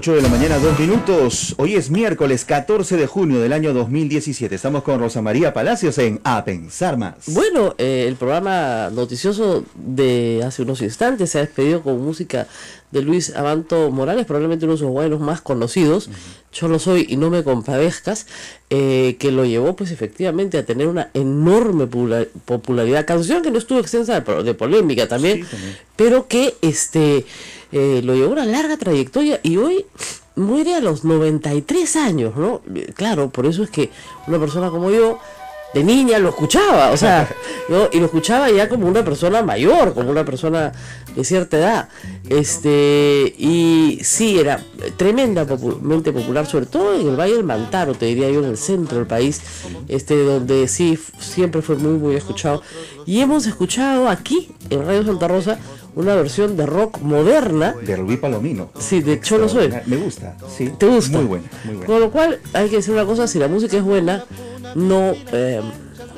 8 de la mañana, 2 minutos. Hoy es miércoles 14 de junio del año 2017. Estamos con Rosa María Palacios en A Pensar Más. Bueno, eh, el programa noticioso de hace unos instantes se ha despedido con música de Luis Abanto Morales, probablemente uno de sus guaynos más conocidos, Yo lo soy y no me compadezcas, eh, que lo llevó pues efectivamente a tener una enorme popularidad, canción que no estuvo extensa de, polémica también, pero que este eh, lo llevó una larga trayectoria y hoy muere a los 93 años, ¿no? Claro, por eso es que una persona como yo de niña lo escuchaba, o sea, ¿no? y lo escuchaba ya como una persona mayor, como una persona de cierta edad. Este, y sí, era tremendamente popular, sobre todo en el Valle del Mantaro, te diría yo, en el centro del país, este, donde sí, siempre fue muy, muy escuchado. Y hemos escuchado aquí, en Radio Santa Rosa, una versión de rock moderna. De Rubí Palomino. Sí, de Cholo Soy. Me gusta, sí. ¿Te gusta? Muy buena, muy buena. Con lo cual, hay que decir una cosa, si la música es buena, no, eh,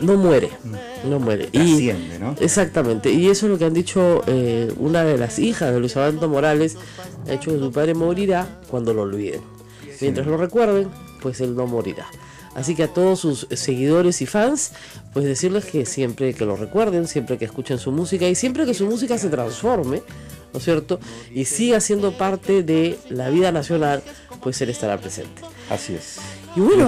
no muere. Mm. No muere. y, Exactamente. Y eso es lo que han dicho eh, una de las hijas de Luis Abanto Morales. Ha dicho que su padre morirá cuando lo olviden. Mientras lo recuerden, pues él no morirá. Así que a todos sus seguidores y fans, pues decirles que siempre que lo recuerden, siempre que escuchen su música y siempre que su música se transforme, ¿no es cierto? Y siga siendo parte de la vida nacional, pues él estará presente. Así es. Y bueno,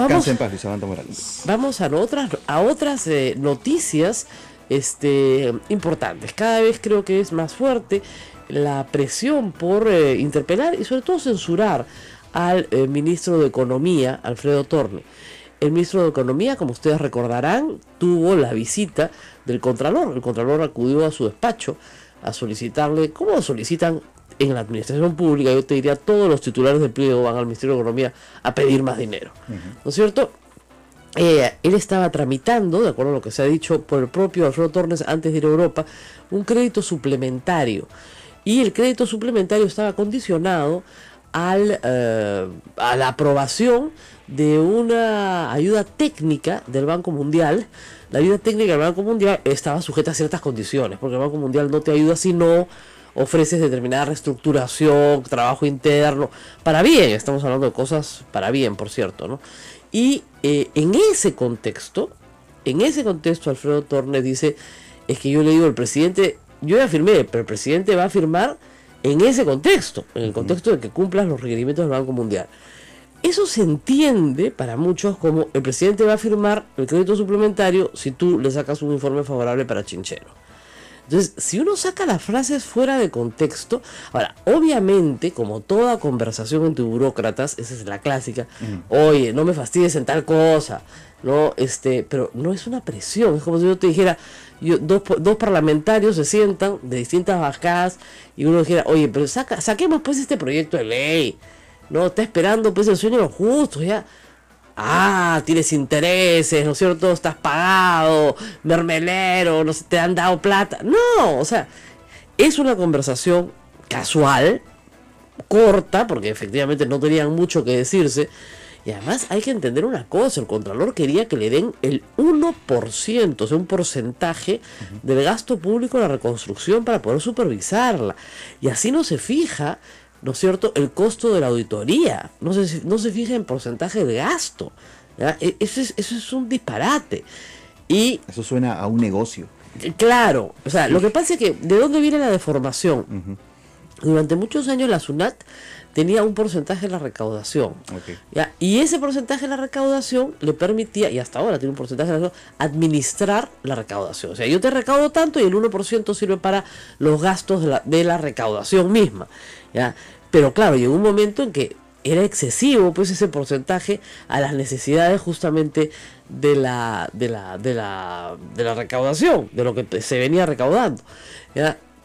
vamos, a otras, a otras eh, noticias este, importantes. Cada vez creo que es más fuerte la presión por eh, interpelar y sobre todo censurar al eh, ministro de Economía, Alfredo Torne. El ministro de Economía, como ustedes recordarán, tuvo la visita del Contralor. El Contralor acudió a su despacho a solicitarle, como solicitan en la administración pública, yo te diría, todos los titulares de empleo van al Ministerio de Economía a pedir más dinero. ¿No es cierto? Eh, él estaba tramitando, de acuerdo a lo que se ha dicho por el propio Alfredo Tornes antes de ir a Europa, un crédito suplementario. Y el crédito suplementario estaba condicionado eh, a la aprobación de una ayuda técnica del Banco Mundial. La ayuda técnica del Banco Mundial estaba sujeta a ciertas condiciones, porque el Banco Mundial no te ayuda si no ofreces determinada reestructuración, trabajo interno, para bien, estamos hablando de cosas para bien, por cierto, ¿no? Y eh, en ese contexto, en ese contexto Alfredo Tornes dice, es que yo le digo, el presidente, yo ya firmé, pero el presidente va a firmar en ese contexto, en el contexto de que cumplas los requerimientos del Banco Mundial. Eso se entiende para muchos como el presidente va a firmar el crédito suplementario si tú le sacas un informe favorable para Chinchero. Entonces, si uno saca las frases fuera de contexto, ahora, obviamente, como toda conversación entre burócratas, esa es la clásica, mm. oye, no me fastidies en tal cosa, no, este, pero no es una presión, es como si yo te dijera, yo, dos, dos parlamentarios se sientan de distintas bajadas y uno dijera, oye, pero saca, saquemos pues este proyecto de ley, no, está esperando pues el sueño justo, ya ah, tienes intereses, ¿no es cierto? Estás pagado, mermelero, no te han dado plata. No, o sea, es una conversación casual, corta, porque efectivamente no tenían mucho que decirse. Y además hay que entender una cosa, el Contralor quería que le den el 1%, o sea, un porcentaje del gasto público en la reconstrucción para poder supervisarla. Y así no se fija ¿no es cierto? El costo de la auditoría, no se, no se fija en porcentaje de gasto. E, eso es, un disparate. Y, eso suena a un negocio. Eh, claro, o sea, lo que pasa es que, ¿de dónde viene la deformación? Durante muchos años la SUNAT tenía un porcentaje de la recaudación. Y ese porcentaje de la recaudación le permitía, y hasta ahora tiene un porcentaje de la recaudación, administrar la recaudación. O sea, yo te recaudo tanto y el 1% sirve para los gastos de la, recaudación misma. ¿ya? Pero claro, llegó un momento en que era excesivo pues ese porcentaje a las necesidades justamente de la de la de la de la recaudación de lo que se venía recaudando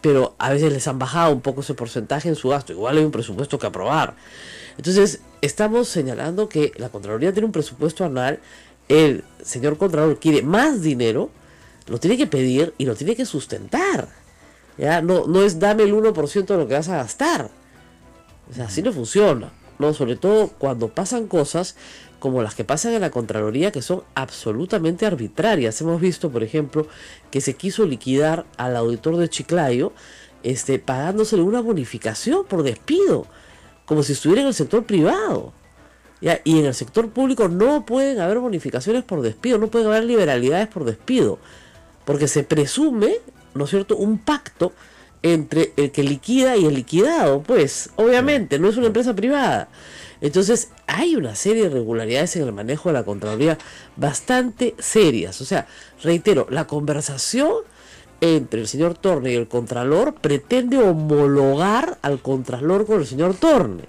pero a veces les han bajado un poco ese porcentaje en su gasto. Igual hay un presupuesto que aprobar. Entonces, estamos señalando que la Contraloría tiene un presupuesto anual. El señor Contralor quiere más dinero, lo tiene que pedir y lo tiene que sustentar. ¿ya? No, no es dame el 1% de lo que vas a gastar. O sea, así no funciona. No, sobre todo cuando pasan cosas como las que pasan en la Contraloría que son absolutamente arbitrarias. Hemos visto, por ejemplo, que se quiso liquidar al auditor de Chiclayo este, pagándosele una bonificación por despido, como si estuviera en el sector privado. Y en el sector público no pueden haber bonificaciones por despido, no pueden haber liberalidades por despido, porque se presume, ¿no es cierto?, un pacto entre el que liquida y el liquidado, pues, obviamente, no es una empresa privada. Entonces hay una serie de irregularidades en el manejo de la Contraloría bastante serias. O sea, reitero, la conversación entre el señor Torne y el Contralor pretende homologar al Contralor con el señor Torne.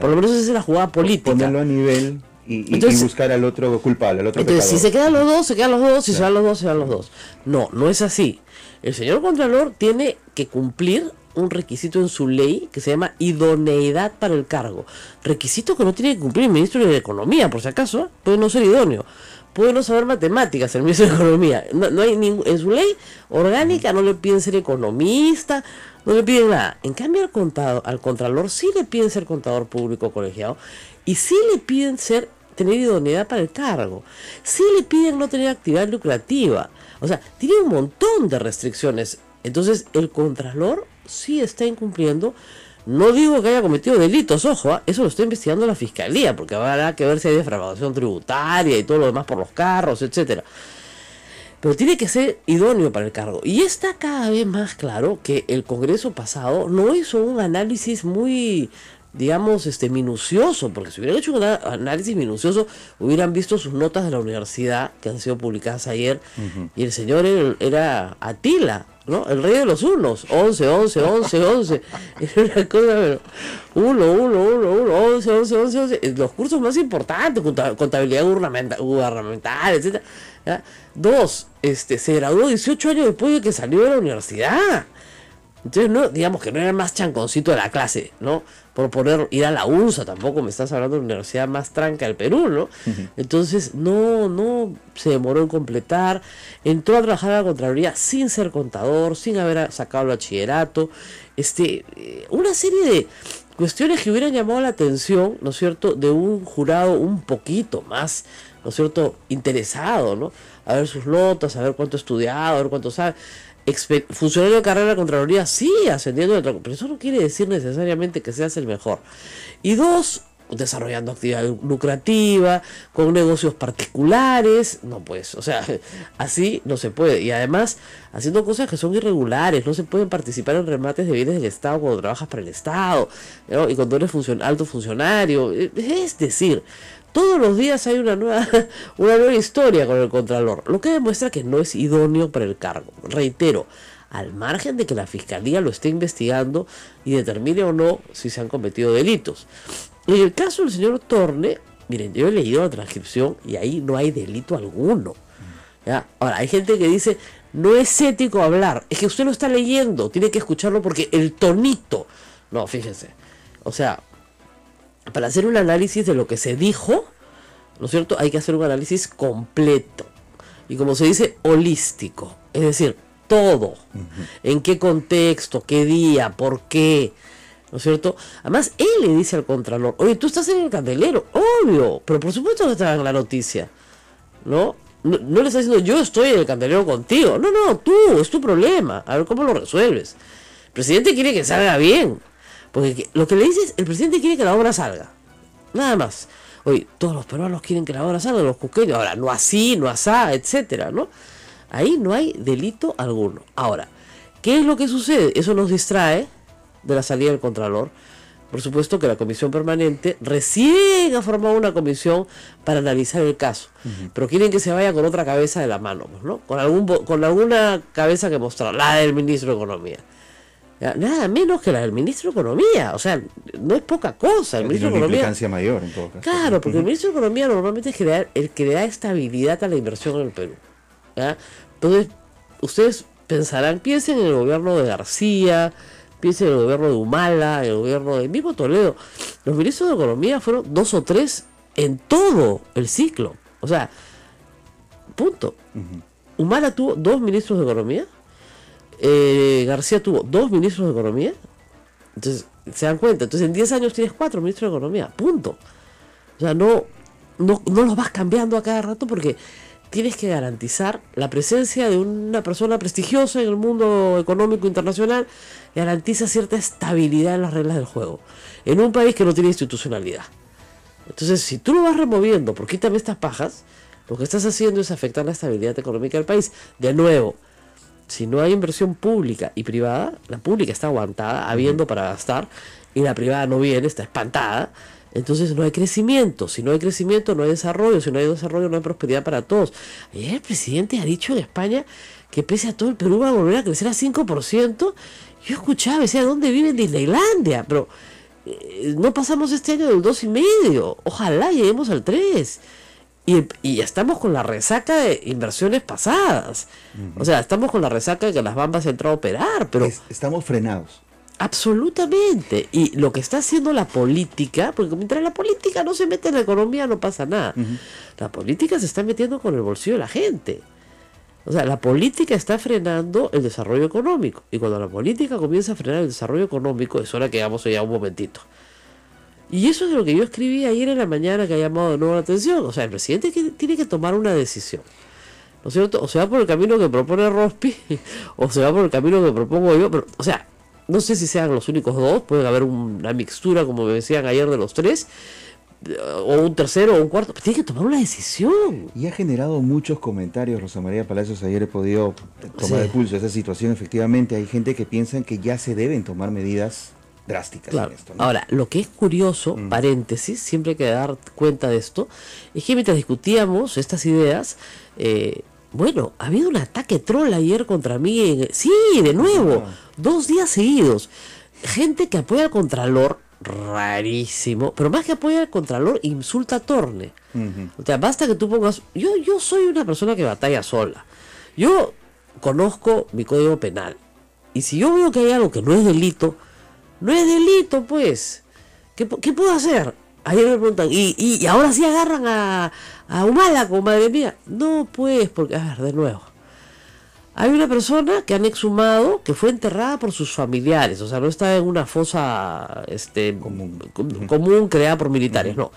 Por lo menos esa es la jugada pues política. Ponerlo a nivel y, buscar al otro culpable, Entonces, si se quedan los dos, se quedan los dos, si se van los dos, se van los dos. No, no es así. El señor Contralor tiene que cumplir un requisito en su ley que se llama idoneidad para el cargo. Requisito que no tiene que cumplir el ministro de Economía, por si acaso. Puede no ser idóneo. Puede no saber matemáticas el ministro de Economía. No, hay ningún, en su ley orgánica no le piden ser economista, no le piden nada. En cambio al, contador al contralor sí le piden ser contador público colegiado y sí le piden ser tener idoneidad para el cargo. Sí le piden no tener actividad lucrativa. O sea, tiene un montón de restricciones. Entonces el contralor si está incumpliendo. No digo que haya cometido delitos, ojo, ¿ah? eso lo está investigando la fiscalía, porque habrá que ver si hay defraudación tributaria y todo lo demás por los carros, etcétera. Pero tiene que ser idóneo para el cargo. Y está cada vez más claro que el Congreso pasado no hizo un análisis muy digamos, este, minucioso, porque si hubieran hecho un análisis minucioso, hubieran visto sus notas de la universidad que han sido publicadas ayer, y el señor era, Atila, ¿no? El rey de los unos, 11, 11, 11, 11, era una cosa, los cursos más importantes, contabilidad gubernamental, etc. Dos, este, se graduó 18 años después de que salió de la universidad. Entonces, no, digamos que no era más chanconcito de la clase, ¿no? por poner, ir a la UNSA tampoco me estás hablando de la universidad más tranca del Perú, ¿no? Entonces, no, no se demoró en completar, entró a trabajar en la Contraloría sin ser contador, sin haber sacado el bachillerato, este, eh, una serie de cuestiones que hubieran llamado la atención, ¿no es cierto?, de un jurado un poquito más, ¿no es cierto?, interesado, ¿no? A ver sus lotas, a ver cuánto ha estudiado, a ver cuánto sabe funcionario de carrera de Contraloría sí ascendiendo de pero eso no quiere decir necesariamente que seas el mejor. Y dos, desarrollando actividad lucrativa, con negocios particulares, no pues, o sea, así no se puede. Y además, haciendo cosas que son irregulares, no se pueden participar en remates de bienes del Estado cuando trabajas para el Estado, y cuando eres alto funcionario. E-, es decir, todos los días hay una nueva, una nueva historia con el Contralor, lo que demuestra que no es idóneo para el cargo. Reitero, al margen de que la Fiscalía lo esté investigando y determine o no si se han cometido delitos. En el caso del señor Torne, miren, yo he leído la transcripción y ahí no hay delito alguno. Ahora, hay gente que dice, no es ético hablar, es que usted lo está leyendo, tiene que escucharlo porque el tonito... No, fíjense. O sea, para hacer un análisis de lo que se dijo, ¿no es cierto? Hay que hacer un análisis completo. Y como se dice, holístico. Es decir, todo. En qué contexto, qué día, por qué. ¿No es cierto? Además, él le dice al Contralor, oye, tú estás en el candelero, obvio, pero por supuesto que estaba en la noticia. ¿No? No, no le está diciendo yo estoy en el candelero contigo. No, no, tú, es tu problema. A ver cómo lo resuelves. El presidente quiere que salga bien. Porque lo que le dices, el presidente quiere que la obra salga. Nada más. Oye, todos los peruanos quieren que la obra salga, los cuqueños. Ahora, no así, no asá, etcétera, ¿no? Ahí no hay delito alguno. Ahora, ¿qué es lo que sucede? Eso nos distrae de la salida del Contralor. Por supuesto que la comisión permanente recién ha formado una comisión para analizar el caso, pero quieren que se vaya con otra cabeza de la mano, pues, ¿no? Con, algún, con alguna cabeza que mostrar, la del ministro de Economía nada menos que la del ministro de Economía. O sea, no es poca cosa. El ministro de Economía. mayor, en todo caso. Claro, porque el ministro de Economía normalmente es el que le da estabilidad a la inversión en el Perú. Entonces, ustedes pensarán, piensen en el gobierno de García, piensen en el gobierno de Humala, en el gobierno del mismo Toledo. Los ministros de Economía fueron dos o tres en todo el ciclo. O sea, punto. Humala tuvo dos ministros de Economía eh, García tuvo dos ministros de Economía. Entonces, se dan cuenta. Entonces, en 10 años tienes cuatro ministros de Economía. Punto. O sea, no, no, no los vas cambiando a cada rato porque tienes que garantizar la presencia de una persona prestigiosa en el mundo económico internacional, garantiza cierta estabilidad en las reglas del juego, en un país que no tiene institucionalidad. Entonces, si tú lo vas removiendo por quítame estas pajas, lo que estás haciendo es afectar la estabilidad económica del país. De nuevo, si no hay inversión pública y privada, la pública está aguantada, habiendo para gastar, y la privada no viene, está espantada. Entonces no hay crecimiento. Si no hay crecimiento, no hay desarrollo. Si no hay desarrollo, no hay prosperidad para todos. Ayer el presidente ha dicho en España que pese a todo el Perú va a volver a crecer a 5%. Yo escuchaba, decía, ¿dónde vive Disneylandia? Pero eh, no pasamos este año del 2,5. Ojalá lleguemos al 3%. Y, estamos con la resaca de inversiones pasadas. O sea, estamos con la resaca de que las bambas entró a operar, pero... estamos frenados. Absolutamente. Y lo que está haciendo la política, porque mientras la política no se mete en la economía no pasa nada. La política se está metiendo con el bolsillo de la gente. O sea, la política está frenando el desarrollo económico. Y cuando la política comienza a frenar el desarrollo económico, es hora que vamos allá un momentito. Y eso es lo que yo escribí ayer en la mañana que ha llamado de nuevo la atención. O sea, el presidente tiene que tomar una decisión. ¿No es cierto? O se va por el camino que propone Rospi, o se va por el camino que propongo yo. Pero, o sea, no sé si sean los únicos dos, puede haber una mixtura, como me decían ayer, de los tres, o un tercero o un cuarto. Pero tiene que tomar una decisión. Y ha generado muchos comentarios, Rosa María Palacios. Ayer he podido tomar el pulso de esa situación. Efectivamente, hay gente que piensa que ya se deben tomar medidas Ahora, lo que es curioso, paréntesis, siempre hay que dar cuenta de esto, es que mientras discutíamos estas ideas, eh, bueno, ha habido un ataque troll ayer contra mí. Sí, de nuevo, dos días seguidos. Gente que apoya al Contralor, rarísimo, pero más que apoya al Contralor, insulta a Torne. O sea, basta que tú pongas. Yo, yo soy una persona que batalla sola. Yo conozco mi código penal. Y si yo veo que hay algo que no es delito, no es delito, pues. ¿Qué, qué puedo hacer? Ayer me preguntan, ¿y, ahora sí agarran a, a Humala, madre mía? No, pues, porque, a ver, de nuevo. Hay una persona que han exhumado que fue enterrada por sus familiares, o sea, no está en una fosa este, común. creada por militares, no.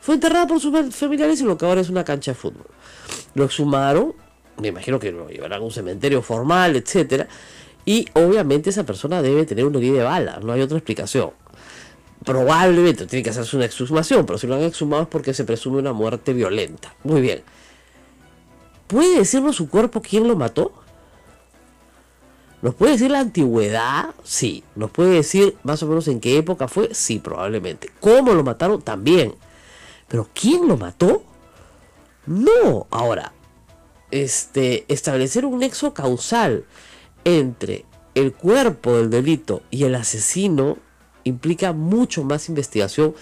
Fue enterrada por sus familiares y lo que ahora es una cancha de fútbol. Lo exhumaron, me imagino que lo llevarán a un cementerio formal, etcétera y obviamente esa persona debe tener un herida de bala, no hay otra explicación. Probablemente tiene que hacerse una exhumación, pero si lo han exhumado es porque se presume una muerte violenta. Muy bien. ¿Puede decirnos su cuerpo quién lo mató? ¿Nos puede decir la antigüedad? Sí. ¿Nos puede decir más o menos en qué época fue? Sí, probablemente. ¿Cómo lo mataron? También. Pero ¿quién lo mató? No. Ahora, este, establecer un nexo causal entre el cuerpo del delito y el asesino implica mucho más investigación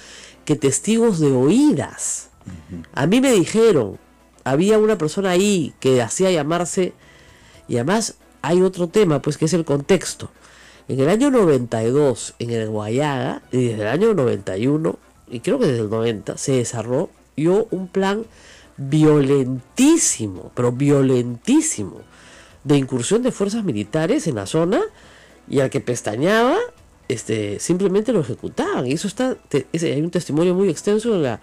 que testigos de oídas. A mí me dijeron, había una persona ahí que hacía llamarse, y además hay otro tema, pues que es el contexto. En el año 92, en el Guayaga, y desde el año 91, y creo que desde el 90, se desarrolló un plan violentísimo, pero violentísimo, de incursión de fuerzas militares en la zona y al que pestañaba, este, simplemente lo ejecutaban. Y eso está, es, hay un testimonio muy extenso en, la,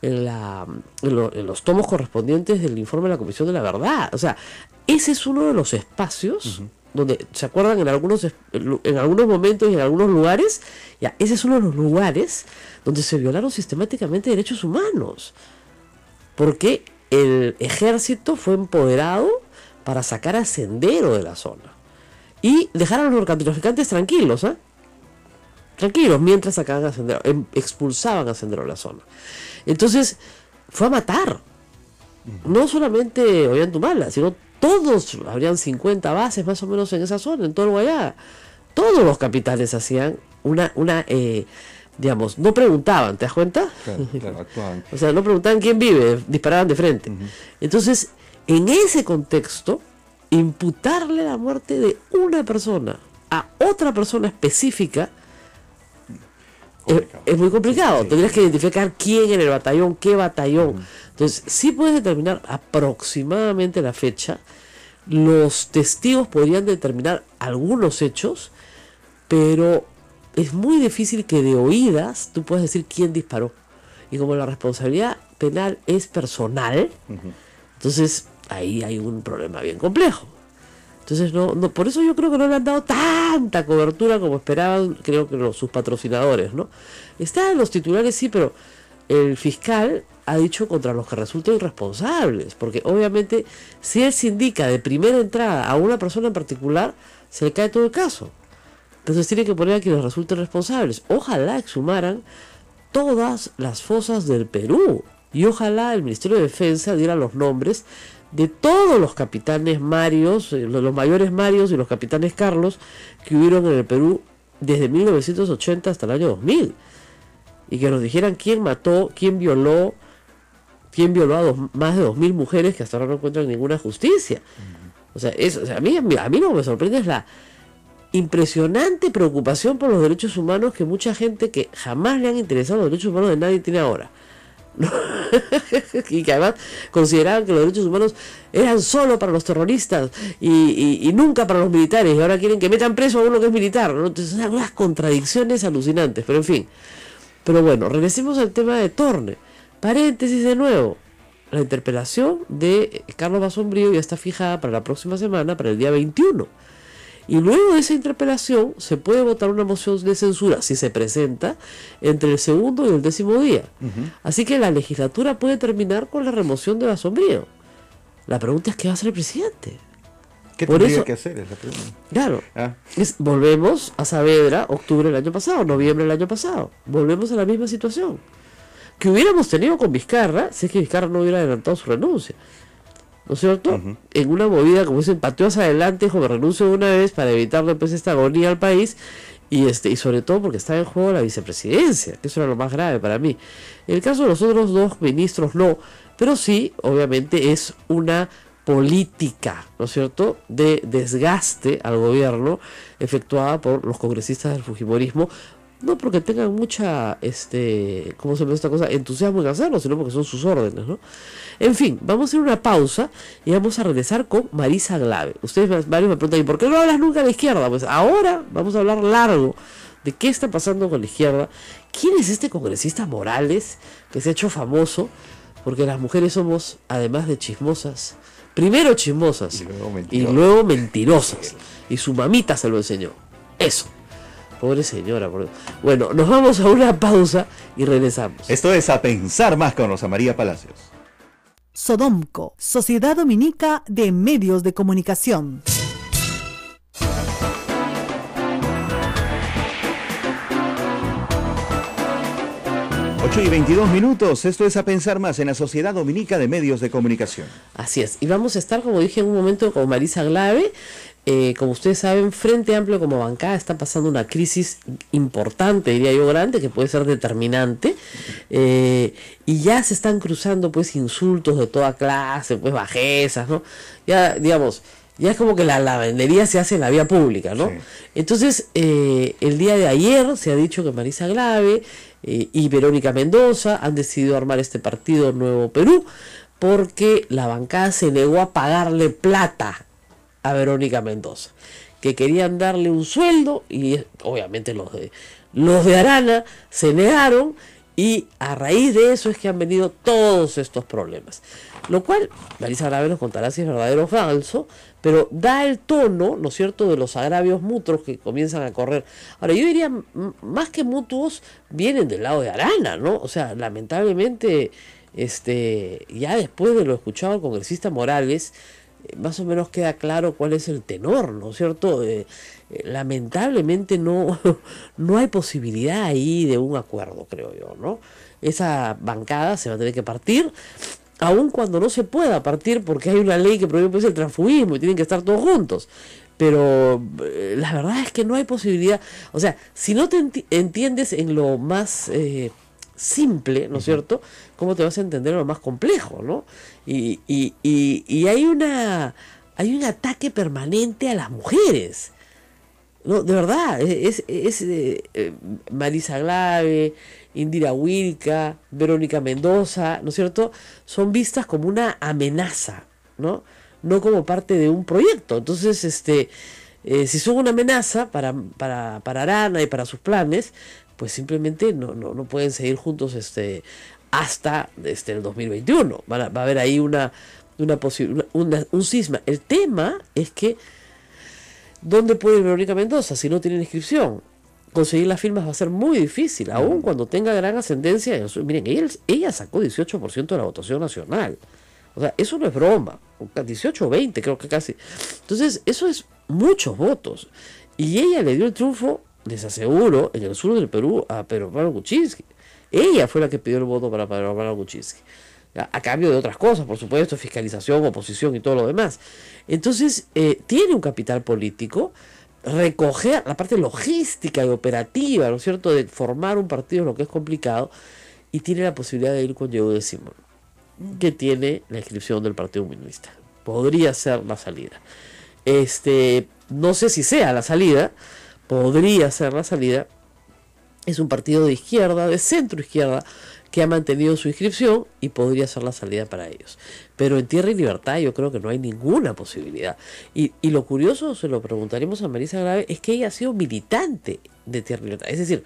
en, la, en, los tomos correspondientes del informe de la Comisión de la Verdad. O sea, ese es uno de los espacios. Donde se acuerdan en algunos, en algunos momentos y en algunos lugares, ya, ese es uno de los lugares donde se violaron sistemáticamente derechos humanos. Porque el ejército fue empoderado para sacar a Sendero de la zona. Y dejar a los narcotraficantes tranquilos, ¿eh? Tranquilos, mientras sacaban a Sendero, em, expulsaban a Sendero de la zona. Entonces, fue a matar. No solamente Ollantumala, sino todos, habrían 50 bases más o menos en esa zona, en todo el Guayá. Todos los capitales hacían una, una eh, digamos, no preguntaban, ¿te das cuenta? o sea, no preguntaban quién vive, disparaban de frente. Entonces, en ese contexto, imputarle la muerte de una persona a otra persona específica eh, es, muy complicado. Tendrías que identificar quién en el batallón, qué batallón. Entonces, sí puedes determinar aproximadamente la fecha. Los testigos podrían determinar algunos hechos, pero es muy difícil que de oídas tú puedas decir quién disparó. Y como la responsabilidad penal es personal, entonces ahí hay un problema bien complejo. Entonces, no, no, por eso yo creo que no le han dado tanta cobertura como esperaban, creo que sus patrocinadores, ¿no? Están los titulares, sí, pero el fiscal ha dicho contra los que resulten responsables, porque obviamente si él se indica de primera entrada a una persona en particular, se le cae todo el caso. Entonces tiene que poner a quienes resulten responsables. Ojalá exhumaran todas las fosas del Perú y ojalá el Ministerio de Defensa diera los nombres de todos los capitanes Marios, eh, los mayores Marios y los capitanes Carlos que hubieron en el Perú desde 1980 hasta el año 2000. Y que nos dijeran quién mató, quién violó, quién violó a más de 2.000 mujeres que hasta ahora no encuentran ninguna justicia. O sea, eso, a, mí, a mí lo que me sorprende es la impresionante preocupación por los derechos humanos que mucha gente que jamás le han interesado los derechos humanos de nadie tiene ahora. y que además consideraban que los derechos humanos eran solo para los terroristas y, nunca para los militares, y ahora quieren que metan preso a uno que es militar. ¿no? Entonces, son unas contradicciones alucinantes, pero en fin. Pero bueno, regresemos al tema de Torne. Paréntesis de nuevo. La interpelación de Carlos Basombrío ya está fijada para la próxima semana, para el día 21. Y luego de esa interpelación se puede votar una moción de censura, si se presenta, entre el segundo y el décimo día. Así que la legislatura puede terminar con la remoción del asombrío. La pregunta es qué va a hacer el presidente. ¿Qué Por que hacer? la pregunta. Claro. Ah. volvemos a Saavedra, octubre del año pasado, noviembre del año pasado. Volvemos a la misma situación. Que hubiéramos tenido con Vizcarra, si es que Vizcarra no hubiera adelantado su renuncia. ¿no es cierto? En una movida, como dicen, pateó hacia adelante, dijo, me renuncio una vez para evitar pues esta agonía al país, y este, y sobre todo porque estaba en juego la vicepresidencia, que eso era lo más grave para mí. En el caso de los otros dos ministros, no, pero sí, obviamente, es una política, ¿no es cierto?, de desgaste al gobierno efectuada por los congresistas del Fujimorismo no porque tengan mucha, este, ¿cómo se llama esta cosa? Entusiasmo en hacerlo, sino porque son sus órdenes, ¿no? En fin, vamos a hacer una pausa y vamos a regresar con Marisa Glave. Ustedes varios me preguntan, ¿y por qué no hablas nunca de la izquierda? Pues ahora vamos a hablar largo de qué está pasando con la izquierda. ¿Quién es este congresista Morales que se ha hecho famoso? Porque las mujeres somos, además de chismosas, primero chismosas y luego mentirosas. Y su mamita se lo enseñó. Eso. Pobre señora. Por... Bueno, nos vamos a una pausa y regresamos. Esto es A Pensar Más con Rosa María Palacios. Sodomco, Sociedad Dominica de Medios de Comunicación. y 22 minutos, esto es a pensar más en la Sociedad Dominica de Medios de Comunicación. Así es, y vamos a estar, como dije en un momento, con Marisa Glave, eh, como ustedes saben, Frente Amplio como bancada está pasando una crisis importante, diría yo, grande, que puede ser determinante. Eh, y ya se están cruzando pues insultos de toda clase, pues bajezas, ¿no? Ya, digamos, ya es como que la lavandería se hace en la vía pública, ¿no? Entonces, eh, el día de ayer se ha dicho que Marisa Glave y Verónica Mendoza han decidido armar este partido Nuevo Perú porque la bancada se negó a pagarle plata a Verónica Mendoza, que querían darle un sueldo y obviamente los de, los de Arana se negaron y a raíz de eso es que han venido todos estos problemas. Lo cual, Marisa Grave nos contará si es verdadero o falso, pero da el tono, ¿no es cierto?, de los agravios mutuos que comienzan a correr. Ahora, yo diría, más que mutuos, vienen del lado de Arana, ¿no? O sea, lamentablemente, este, ya después de lo escuchado el congresista Morales, más o menos queda claro cuál es el tenor, ¿no es cierto? Eh, eh, lamentablemente no, no hay posibilidad ahí de un acuerdo, creo yo, ¿no? Esa bancada se va a tener que partir, aun cuando no se pueda partir porque hay una ley que prohíbe pues, el transfugismo y tienen que estar todos juntos. Pero eh, la verdad es que no hay posibilidad, o sea, si no te entiendes en lo más simple, ¿no es cierto? ¿Cómo te vas a entender lo más complejo, ¿no? Y, hay, una, hay un ataque permanente a las mujeres. No, de verdad, es, eh, Marisa Glave, Indira Wilca, Verónica Mendoza, ¿no es cierto? Son vistas como una amenaza, ¿no? No como parte de un proyecto. Entonces, este, eh, si son una amenaza para, para, para Arana y para sus planes, pues simplemente no, no, no pueden seguir juntos este, hasta este, el 2021. va a haber ahí una, una, un cisma. El tema es que, ¿dónde puede ir Verónica Mendoza si no tiene inscripción? Conseguir las firmas va a ser muy difícil, aun cuando tenga gran ascendencia. Miren, ella, ella sacó 18% de la votación nacional. O sea, eso no es broma. 18 o 20 creo que casi. Entonces, eso es muchos votos. Y ella le dio el triunfo les aseguro, en el sur del Perú a Pedro Kuczynski. Ella fue la que pidió el voto para Pedro Pablo Kuczynski. A, cambio de otras cosas, por supuesto, fiscalización, oposición y todo lo demás. Entonces, eh, tiene un capital político recoger la parte logística y operativa, ¿no es cierto?, de formar un partido, lo que es complicado, y tiene la posibilidad de ir con Diego de Simón, que tiene la inscripción del Partido Humanista Podría ser la salida. Este, no sé si sea la salida, podría ser la salida, es un partido de izquierda, de centro izquierda, que ha mantenido su inscripción y podría ser la salida para ellos. Pero en Tierra y Libertad yo creo que no hay ninguna posibilidad. Y, lo curioso, se lo preguntaremos a Marisa Grave, es que ella ha sido militante de Tierra y Libertad. Es decir,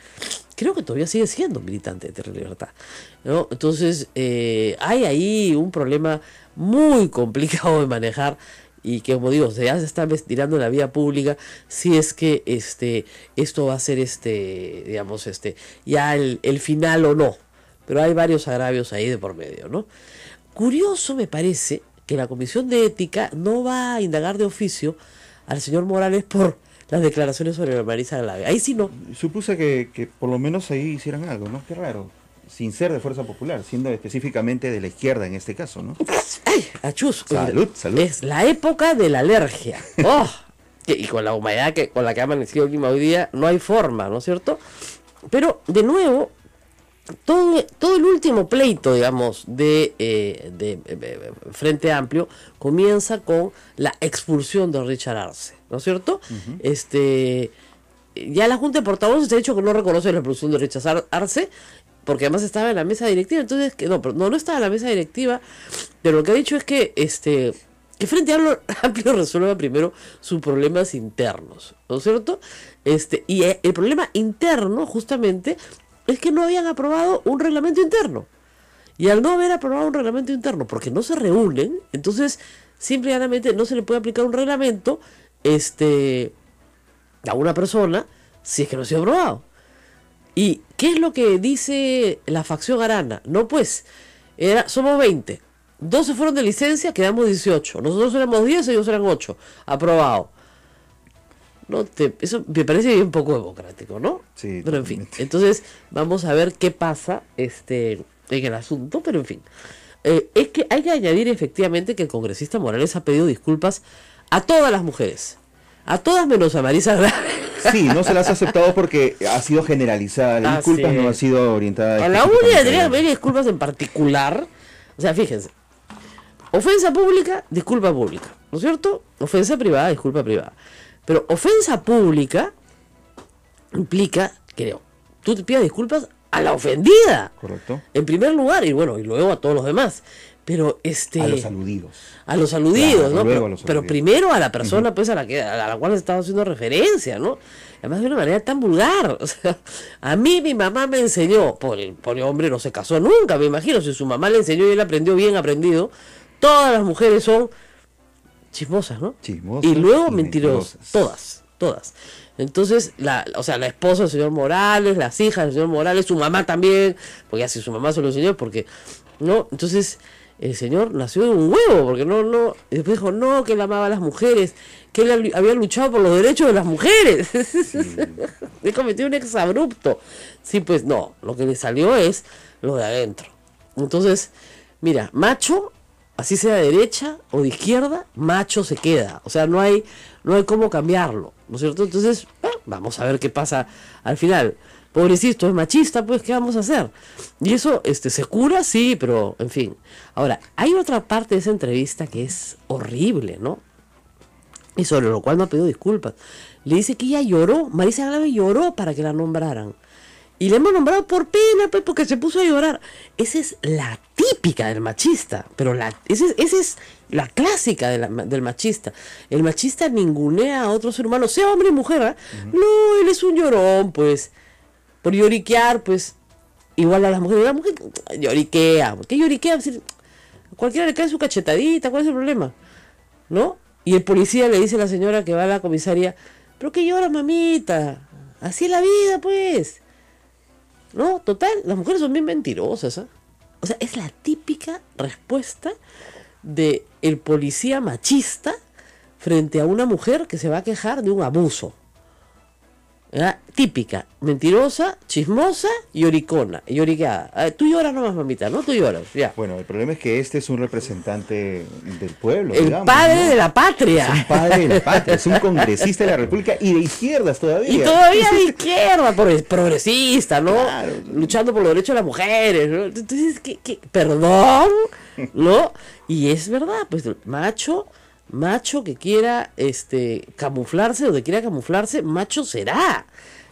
creo que todavía sigue siendo militante de Tierra y Libertad. ¿no? Entonces, eh, hay ahí un problema muy complicado de manejar y que como digo, ya se está tirando en la vía pública, si es que este, esto va a ser este, digamos, este, ya el, final o no. Pero hay varios agravios ahí de por medio, ¿no? Curioso me parece que la Comisión de Ética no va a indagar de oficio al señor Morales por las declaraciones sobre Marisa Glave. Ahí sí no. Supuse que, que por lo menos ahí hicieran algo, ¿no? Qué raro sin ser de Fuerza Popular, siendo específicamente de la izquierda en este caso, ¿no? ¡Ay! ¡Achus! Pues, salud, salud. Es la época de la alergia. ¡Oh! y con la humedad que, con la que ha amanecido el clima hoy día, no hay forma, ¿no es cierto? Pero, de nuevo, todo, todo el último pleito, digamos, de, eh, eh, eh, Frente Amplio comienza con la expulsión de Richard Arce, ¿no es cierto? Este ya la Junta de Portavoces ha dicho que no reconoce la expulsión de Richard Arce porque además estaba en la mesa directiva, entonces, que no, no, no estaba en la mesa directiva, pero lo que ha dicho es que, este, que Frente Amplio, amplio resuelva primero sus problemas internos, ¿no es cierto? Este, y eh, el problema interno, justamente, es que no habían aprobado un reglamento interno. Y al no haber aprobado un reglamento interno, porque no se reúnen, entonces, simplemente no se le puede aplicar un reglamento, este, a una persona, si es que no se ha aprobado. ¿Y qué es lo que dice la facción Arana? No, pues, era, somos 20. 12 fueron de licencia, quedamos 18. Nosotros éramos 10, ellos eran 8. Aprobado. No eso me parece un poco democrático, ¿no? Sí. Pero en fin, entonces vamos a ver qué pasa este, en el asunto, pero en fin. Eh, es que hay que añadir efectivamente que el congresista Morales ha pedido disculpas a todas las mujeres. A todas menos a Marisa Sí, no se las ha aceptado porque ha sido generalizada. la ah, disculpa no ha sido orientada A la única que haber disculpas en particular. O sea, fíjense. Ofensa pública, disculpa pública. ¿No es cierto? Ofensa privada, disculpa privada. Pero ofensa pública implica, creo, tú te pidas disculpas a la ofendida. Correcto. En primer lugar, y bueno, y luego a todos los demás. Pero este. A los aludidos. A los aludidos, ¿no? Pero, primero a la persona, pues, a la que, a la cual estaba haciendo referencia, ¿no? Además de una manera tan vulgar. O sea, a mí mi mamá me enseñó, por el, por hombre no se casó nunca, me imagino. Si su mamá le enseñó y él aprendió bien aprendido, todas las mujeres son chismosas, ¿no? Chismosas. Y luego mentirosas. Todas, todas. Entonces, la, o sea, la esposa del señor Morales, las hijas del señor Morales, su mamá también, porque así su mamá se lo enseñó, porque, ¿no? Entonces, el señor nació de un huevo, porque no, no, después dijo, no, que él amaba a las mujeres, que él había luchado por los derechos de las mujeres. le cometió un exabrupto. Sí, pues no, lo que le salió es lo de adentro. Entonces, mira, macho, así sea de derecha o de izquierda, macho se queda. O sea, no hay, no hay cómo cambiarlo, ¿no es cierto? Entonces, ah, vamos a ver qué pasa al final pobrecito, es machista, pues, ¿qué vamos a hacer? Y eso este, se cura, sí, pero, en fin. Ahora, hay otra parte de esa entrevista que es horrible, ¿no? Y sobre lo cual no ha pedido disculpas. Le dice que ella lloró, Marisa Grave lloró para que la nombraran. Y le hemos nombrado por pena, pues, porque se puso a llorar. Esa es la típica del machista, pero la, esa, es, la clásica del machista. El machista ningunea a otro ser humano, sea hombre o mujer. ¿eh? No, él es un llorón, pues por lloriquear, pues, igual a las mujeres, la mujer lloriquea, ¿qué lloriquea? cualquiera le cae su cachetadita, ¿cuál es el problema? ¿No? Y el policía le dice a la señora que va a la comisaría, pero qué llora mamita, así es la vida, pues. No, total, las mujeres son bien mentirosas, ¿ah? O sea, es la típica respuesta de policía machista frente a una mujer que se va a quejar de un abuso típica, mentirosa, chismosa y oricona, y origada. tú lloras nomás, mamita, ¿no? Tú lloras, ya. Bueno, el problema es que este es un representante del pueblo. El padre de la patria. Es un padre de la patria, es un congresista de la República y de izquierdas todavía. Y todavía de izquierda, progresista, ¿no? Luchando por los derechos de las mujeres, ¿no? Entonces, perdón ¿No? Y es verdad, pues macho macho que quiera este camuflarse o quiera camuflarse, macho será.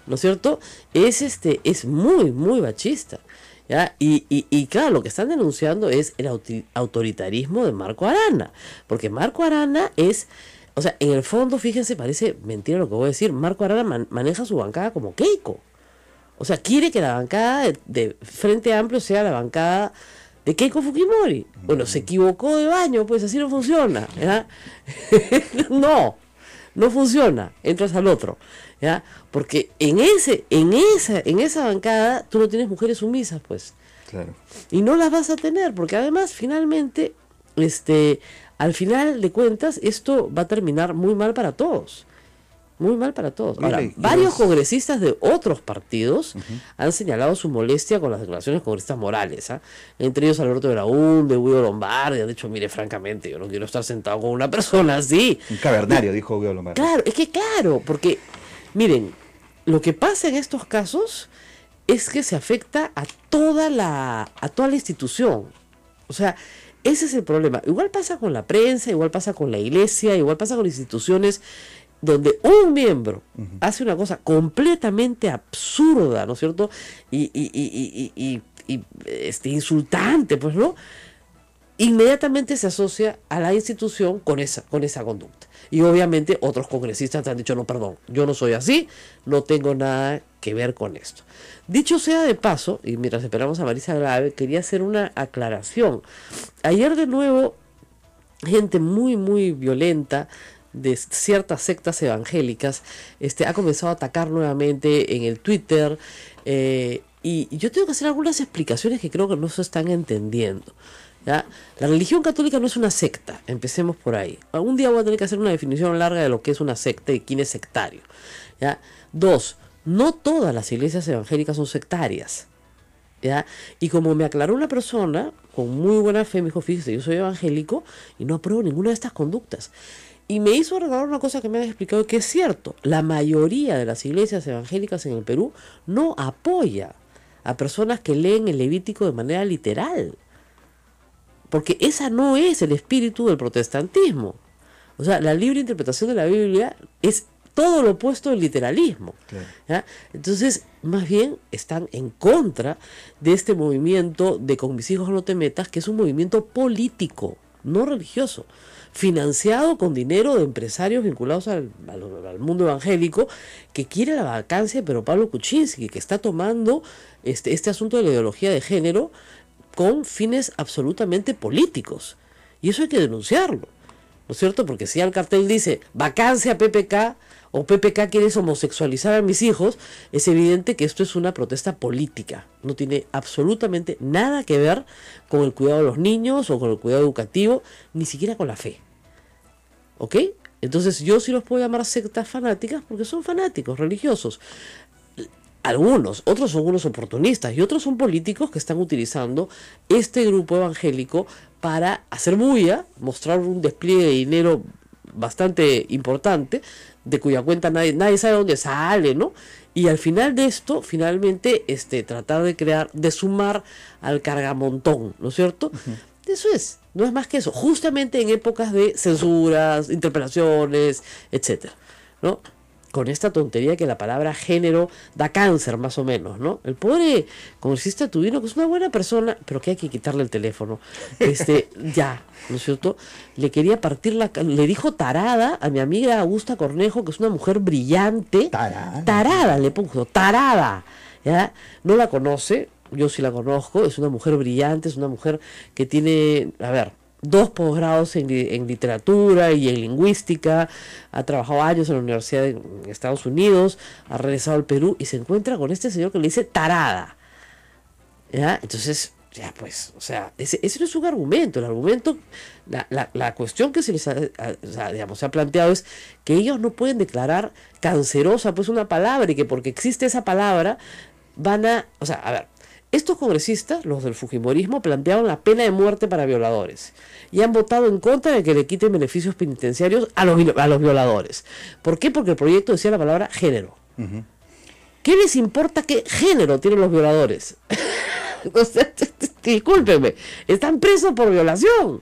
¿No es cierto? Es este, es muy, muy bachista. ¿Ya? Y, y, claro, lo que están denunciando es el autoritarismo de Marco Arana. Porque Marco Arana es, o sea, en el fondo, fíjense, parece mentira lo que voy a decir, Marco Arana maneja su bancada como Keiko. O sea, quiere que la bancada de Frente Amplio sea la bancada de Keiko Fujimori. Bueno, se mm. equivocó de baño, pues así no funciona. no, no funciona. Entras al otro. Porque en, ese, en, esa, en esa bancada tú no tienes mujeres sumisas, pues. Claro. Y no las vas a tener, porque además finalmente, este, al final de cuentas, esto va a terminar muy mal para todos. Muy mal para todos. Ahora, varios congresistas de otros partidos han señalado su molestia con las declaraciones congresistas morales. ¿ah? Entre ellos Alberto de Raúl, de Guido Lombardi. Han dicho, mire, francamente, yo no quiero estar sentado con una persona así. Un cavernario, dijo Guido Lombardi. Claro, es que claro, porque, miren, lo que pasa en estos casos es que se afecta a toda la, a toda la institución. O sea, ese es el problema. Igual pasa con la prensa, igual pasa con la iglesia, igual pasa con instituciones donde un miembro hace una cosa completamente absurda, ¿no es cierto? Y, este, insultante, pues, ¿no? Inmediatamente se asocia a la institución con esa, con esa conducta. Y obviamente otros congresistas han dicho, no, perdón, yo no soy así, no tengo nada que ver con esto. Dicho sea de paso, y mientras esperamos a Marisa Grave, quería hacer una aclaración. Ayer de nuevo, gente muy, muy violenta, de ciertas sectas evangélicas este, ha comenzado a atacar nuevamente en el Twitter. Eh, y yo tengo que hacer algunas explicaciones que creo que no se están entendiendo. ¿ya? La religión católica no es una secta, empecemos por ahí. Algún día voy a tener que hacer una definición larga de lo que es una secta y quién es sectario. ¿ya? Dos, no todas las iglesias evangélicas son sectarias. ¿Ya? Y como me aclaró una persona con muy buena fe, me dijo, fíjese, yo soy evangélico y no apruebo ninguna de estas conductas. Y me hizo recordar una cosa que me han explicado que es cierto. La mayoría de las iglesias evangélicas en el Perú no apoya a personas que leen el Levítico de manera literal. Porque esa no es el espíritu del protestantismo. O sea, la libre interpretación de la Biblia es todo lo opuesto Al literalismo. Entonces, más bien están en contra de este movimiento de con mis hijos no te metas, que es un movimiento político, no religioso financiado con dinero de empresarios vinculados al, mundo evangélico, que quiere la vacancia, pero Pablo Kuczynski, que está tomando este, este asunto de la ideología de género con fines absolutamente políticos. Y eso hay que denunciarlo, ¿no es cierto? Porque si al cartel dice vacancia PPK o PPK quiere homosexualizar a mis hijos, es evidente que esto es una protesta política. No tiene absolutamente nada que ver con el cuidado de los niños o con el cuidado educativo, ni siquiera con la fe. ¿Ok? Entonces yo sí los puedo llamar sectas fanáticas porque son fanáticos religiosos. Algunos, otros son unos oportunistas y otros son políticos que están utilizando este grupo evangélico para hacer bulla, mostrar un despliegue de dinero bastante importante, de cuya cuenta nadie, nadie sabe dónde sale, ¿no? Y al final de esto, finalmente, este, tratar de crear, de sumar al cargamontón, ¿no es cierto? Eso es, no es más que eso, justamente en épocas de censuras, interpelaciones, etc. ¿no? Con esta tontería que la palabra género da cáncer, más o menos, ¿no? El pobre como tu vino, que es una buena persona, pero que hay que quitarle el teléfono. Este, ya, ¿no es cierto? Le quería partir la... Le dijo tarada a mi amiga Augusta Cornejo, que es una mujer brillante. Tarada. Tarada, le puso, tarada. ¿ya? No la conoce, yo sí la conozco, es una mujer brillante, es una mujer que tiene, a ver, dos posgrados en, literatura y en lingüística, ha trabajado años en la Universidad de Estados Unidos, ha regresado al Perú y se encuentra con este señor que le dice tarada. ¿Ya? Entonces, ya pues, o sea, ese, no es un argumento, el argumento, la, cuestión que se les ha, digamos, se ha planteado es que ellos no pueden declarar cancerosa pues una palabra y que porque existe esa palabra van a, o sea, a ver, estos congresistas, los del Fujimorismo, plantearon la pena de muerte para violadores y han votado en contra de que le quiten beneficios penitenciarios a los, violadores. ¿Por qué? Porque el proyecto decía la palabra género. ¿Qué les importa qué género tienen los violadores? discúlpenme, están presos por violación.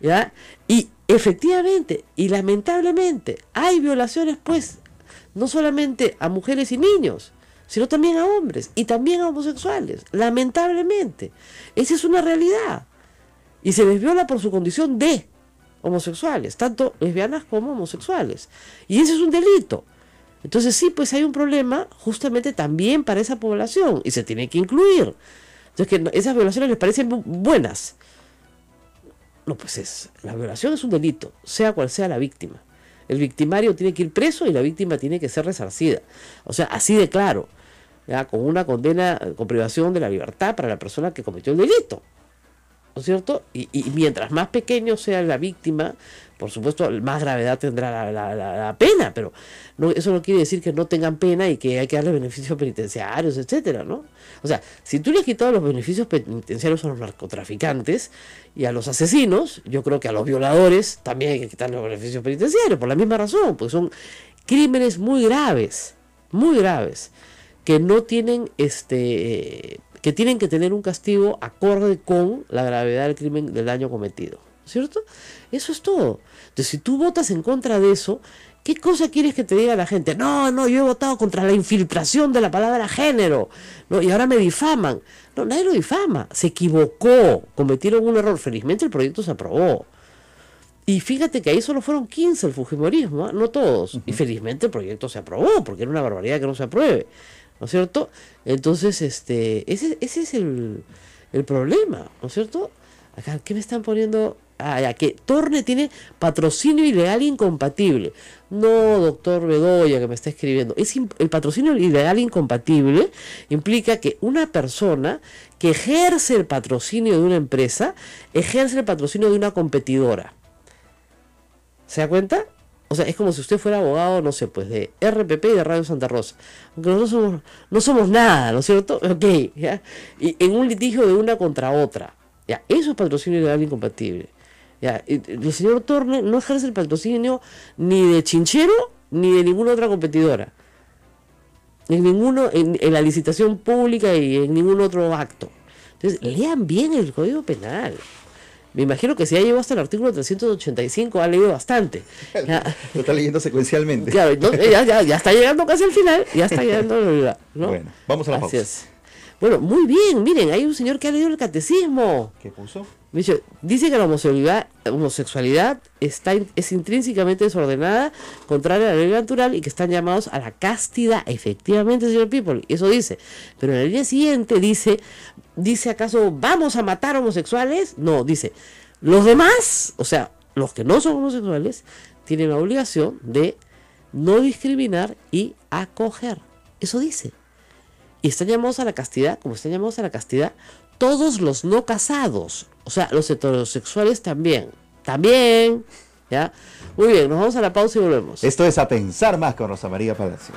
¿ya? Y efectivamente y lamentablemente hay violaciones, pues, no solamente a mujeres y niños, sino también a hombres y también a homosexuales, lamentablemente. Esa es una realidad. Y se les viola por su condición de homosexuales, tanto lesbianas como homosexuales. Y ese es un delito. Entonces sí, pues hay un problema justamente también para esa población y se tiene que incluir. Entonces que esas violaciones les parecen buenas. No, pues es, la violación es un delito, sea cual sea la víctima. El victimario tiene que ir preso y la víctima tiene que ser resarcida. O sea, así de claro con una condena, eh, con privación de la libertad para la persona que cometió el delito. ¿No es cierto? Y, mientras más pequeño sea la víctima, por supuesto, más gravedad tendrá la, pena, pero eso no quiere decir que no tengan pena y que hay que darle beneficios penitenciarios, etcétera, ¿no? O sea, si tú le has quitado los beneficios penitenciarios a los narcotraficantes y a los asesinos, yo creo que a los violadores también hay que quitarle los beneficios penitenciarios, por la misma razón, porque son crímenes muy graves, muy graves que no tienen este que tienen que tener un castigo acorde con la gravedad del crimen del daño cometido, ¿cierto? Eso es todo. Entonces, si tú votas en contra de eso, ¿qué cosa quieres que te diga la gente? No, no, yo he votado contra la infiltración de la palabra género, ¿no? Y ahora me difaman. No, nadie lo difama, se equivocó, cometieron un error. Felizmente el proyecto se aprobó. Y fíjate que ahí solo fueron 15 el Fujimorismo, ¿ah? no todos. Y felizmente el proyecto se aprobó, porque era una barbaridad que no se apruebe. ¿no es cierto? Entonces, este, ese, es el, problema, ¿no es cierto? Acá, ¿qué me están poniendo? Ah, ya, que Torne tiene patrocinio ilegal incompatible. No, doctor Bedoya, que me está escribiendo. Es el patrocinio ilegal incompatible implica que una persona que ejerce el patrocinio de una empresa, ejerce el patrocinio de una competidora. ¿Se da cuenta? O sea, es como si usted fuera abogado, no sé, pues de RPP y de Radio Santa Rosa. Aunque nosotros no somos nada, ¿no es cierto? Ok, ¿ya? Y en un litigio de una contra otra. ¿ya? Eso es patrocinio legal incompatible. ¿ya? El señor Torne no ejerce el patrocinio ni de Chinchero ni de ninguna otra competidora. En, ninguno, en la licitación pública y en ningún otro acto. Entonces, lean bien el Código Penal. Me imagino que si ha llegado hasta el artículo 385, ha leído bastante. Lo está leyendo secuencialmente. Claro, ya, está llegando casi al final, ya está llegando. ¿no? Bueno, vamos a la Bueno, muy bien, miren, hay un señor que ha leído el catecismo. ¿Qué puso? Dice, que la homosexualidad, está, es intrínsecamente desordenada, contraria a la ley natural y que están llamados a la castidad. Efectivamente, señor People, eso dice. Pero en el día siguiente dice, dice acaso, vamos a matar homosexuales? No, dice, los demás, o sea, los que no son homosexuales, tienen la obligación de no discriminar y acoger. Eso dice. Y están llamados a la castidad, como están llamados a la castidad, todos los no casados. O sea, los heterosexuales también. También. ¿Ya? Muy bien, nos vamos a la pausa y volvemos. Esto es A Pensar Más con Rosa María Palacios.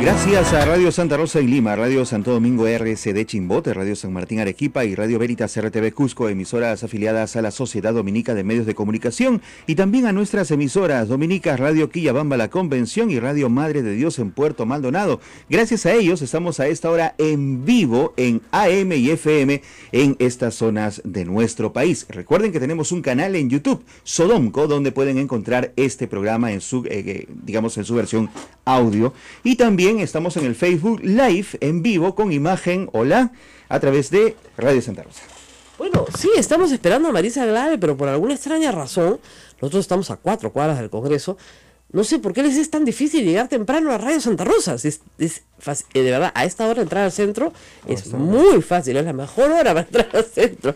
Gracias a Radio Santa Rosa y Lima, Radio Santo Domingo de Chimbote, Radio San Martín Arequipa y Radio Veritas RTV Cusco, emisoras afiliadas a la Sociedad Dominica de Medios de Comunicación y también a nuestras emisoras dominicas Radio Quillabamba La Convención y Radio Madre de Dios en Puerto Maldonado. Gracias a ellos estamos a esta hora en vivo en AM y FM en estas zonas de nuestro país. Recuerden que tenemos un canal en YouTube, Sodomco, donde pueden encontrar este programa en su, eh, eh, digamos, en su versión audio y también estamos en el Facebook Live en vivo con imagen Hola a través de Radio Santa Rosa. Bueno, sí, estamos esperando a Marisa Glave, pero por alguna extraña razón, nosotros estamos a cuatro cuadras del Congreso. No sé por qué les es tan difícil llegar temprano a Radio Santa Rosa. Es, es eh, De verdad, a esta hora entrar al centro es muy fácil, es la mejor hora para entrar al centro.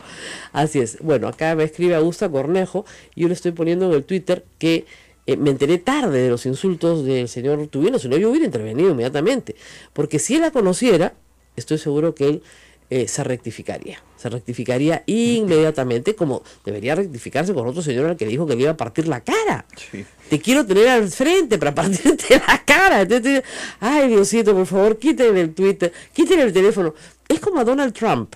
Así es. Bueno, acá me escribe Augusta Cornejo y yo le estoy poniendo en el Twitter que eh, me enteré tarde de los insultos del señor Tubino, si no yo hubiera intervenido inmediatamente, porque si él la conociera, estoy seguro que él eh, se rectificaría, se rectificaría inmediatamente como debería rectificarse con otro señor al que le dijo que le iba a partir la cara. Te quiero tener al frente para partirte la cara. Entonces, ay, Diosito, por favor, quiten el Twitter, quiten el teléfono. Es como a Donald Trump.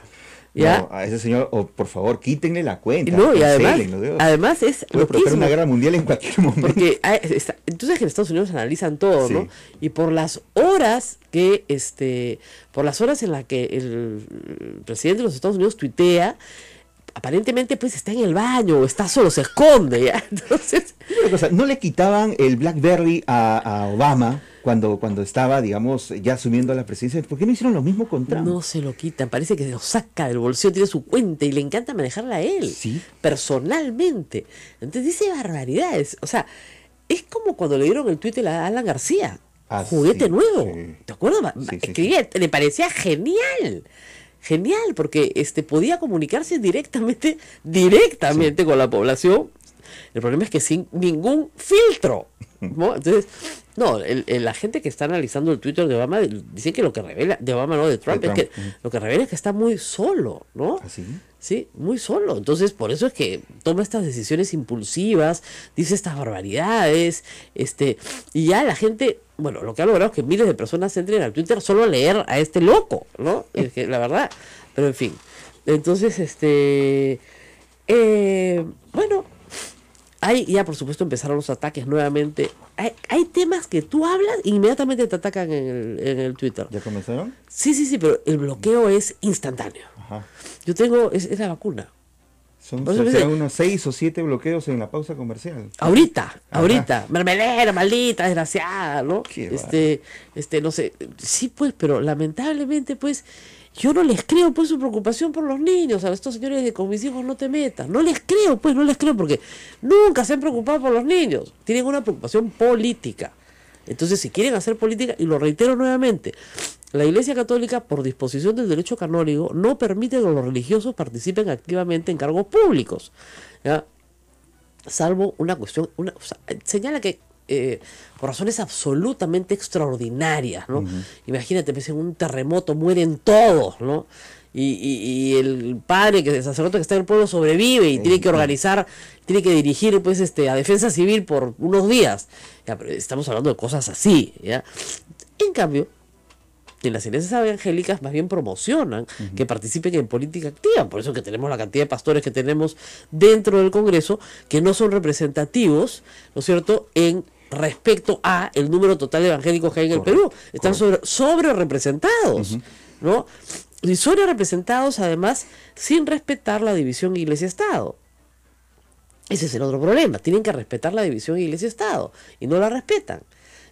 ¿Ya? a ese señor, oh, por favor, quítenle la cuenta. y además, además es. Puede una guerra mundial en cualquier momento. Porque entonces ah, en Estados Unidos analizan todo, ¿no? Y por las horas que, este, por las horas en las que el presidente de los Estados Unidos tuitea, aparentemente pues está en el baño o está solo, se esconde. ¿ya? Entonces... no le quitaban el Blackberry a, Obama cuando, cuando estaba, digamos, ya asumiendo la presidencia. ¿Por qué no hicieron lo mismo con Trump? No se lo quitan, parece que se lo saca del bolsillo, tiene su cuenta y le encanta manejarla a él, ¿Sí? personalmente. Entonces dice barbaridades. O sea, es como cuando le dieron el tuit a Alan García. Ah, juguete nuevo. ¿Te acuerdas? le parecía genial genial, porque este, podía comunicarse directamente, directamente con la población. El problema es que sin ningún filtro. ¿no? Entonces, no, el, la gente que está analizando el Twitter de Obama dice que lo que revela, de Obama no, de Trump, es que lo que revela es que está muy solo, ¿no? Así. ¿Ah, ¿sí? Muy solo. Entonces, por eso es que toma estas decisiones impulsivas, dice estas barbaridades, este, y ya la gente, bueno, lo que ha logrado es que miles de personas entren al Twitter solo a leer a este loco, ¿no? Es que la verdad, pero en fin. Entonces, este, eh, bueno, Ahí ya, por supuesto, empezaron los ataques nuevamente. Hay, temas que tú hablas e inmediatamente te atacan en el, en el, Twitter. ¿Ya comenzaron? Sí, sí, sí, pero el bloqueo es instantáneo. Ajá. Yo tengo, es, la vacuna. Son unos seis o siete bloqueos en la pausa comercial. Ahorita, ahorita. Mermelera, maldita, desgraciada, ¿no? este, este, no sé. Sí, pues, pero lamentablemente, pues, yo no les creo pues su preocupación por los niños, a estos señores de con mis hijos no te metas. No les creo, pues no les creo porque nunca se han preocupado por los niños. Tienen una preocupación política. Entonces, si quieren hacer política, y lo reitero nuevamente, la Iglesia Católica, por disposición del derecho canónico, no permite que los religiosos participen activamente en cargos públicos. Salvo una cuestión, una, señala que eh, razones absolutamente extraordinarias, ¿no? Imagínate, pues en un terremoto mueren todos, ¿no? Y, el padre, que el sacerdote que está en el pueblo sobrevive y tiene que organizar, tiene que dirigir pues este a defensa civil por unos días. estamos hablando de cosas así, ¿ya? En cambio, en las iglesias evangélicas más bien promocionan que participen en política activa, por eso que tenemos la cantidad de pastores que tenemos dentro del Congreso que no son representativos, ¿no es cierto?, en respecto a el número total de evangélicos que hay en el Perú. Están sobre, sobre representados, ¿no? Y sobre representados además sin respetar la división iglesia-estado. Ese es el otro problema. Tienen que respetar la división iglesia-estado y no la respetan.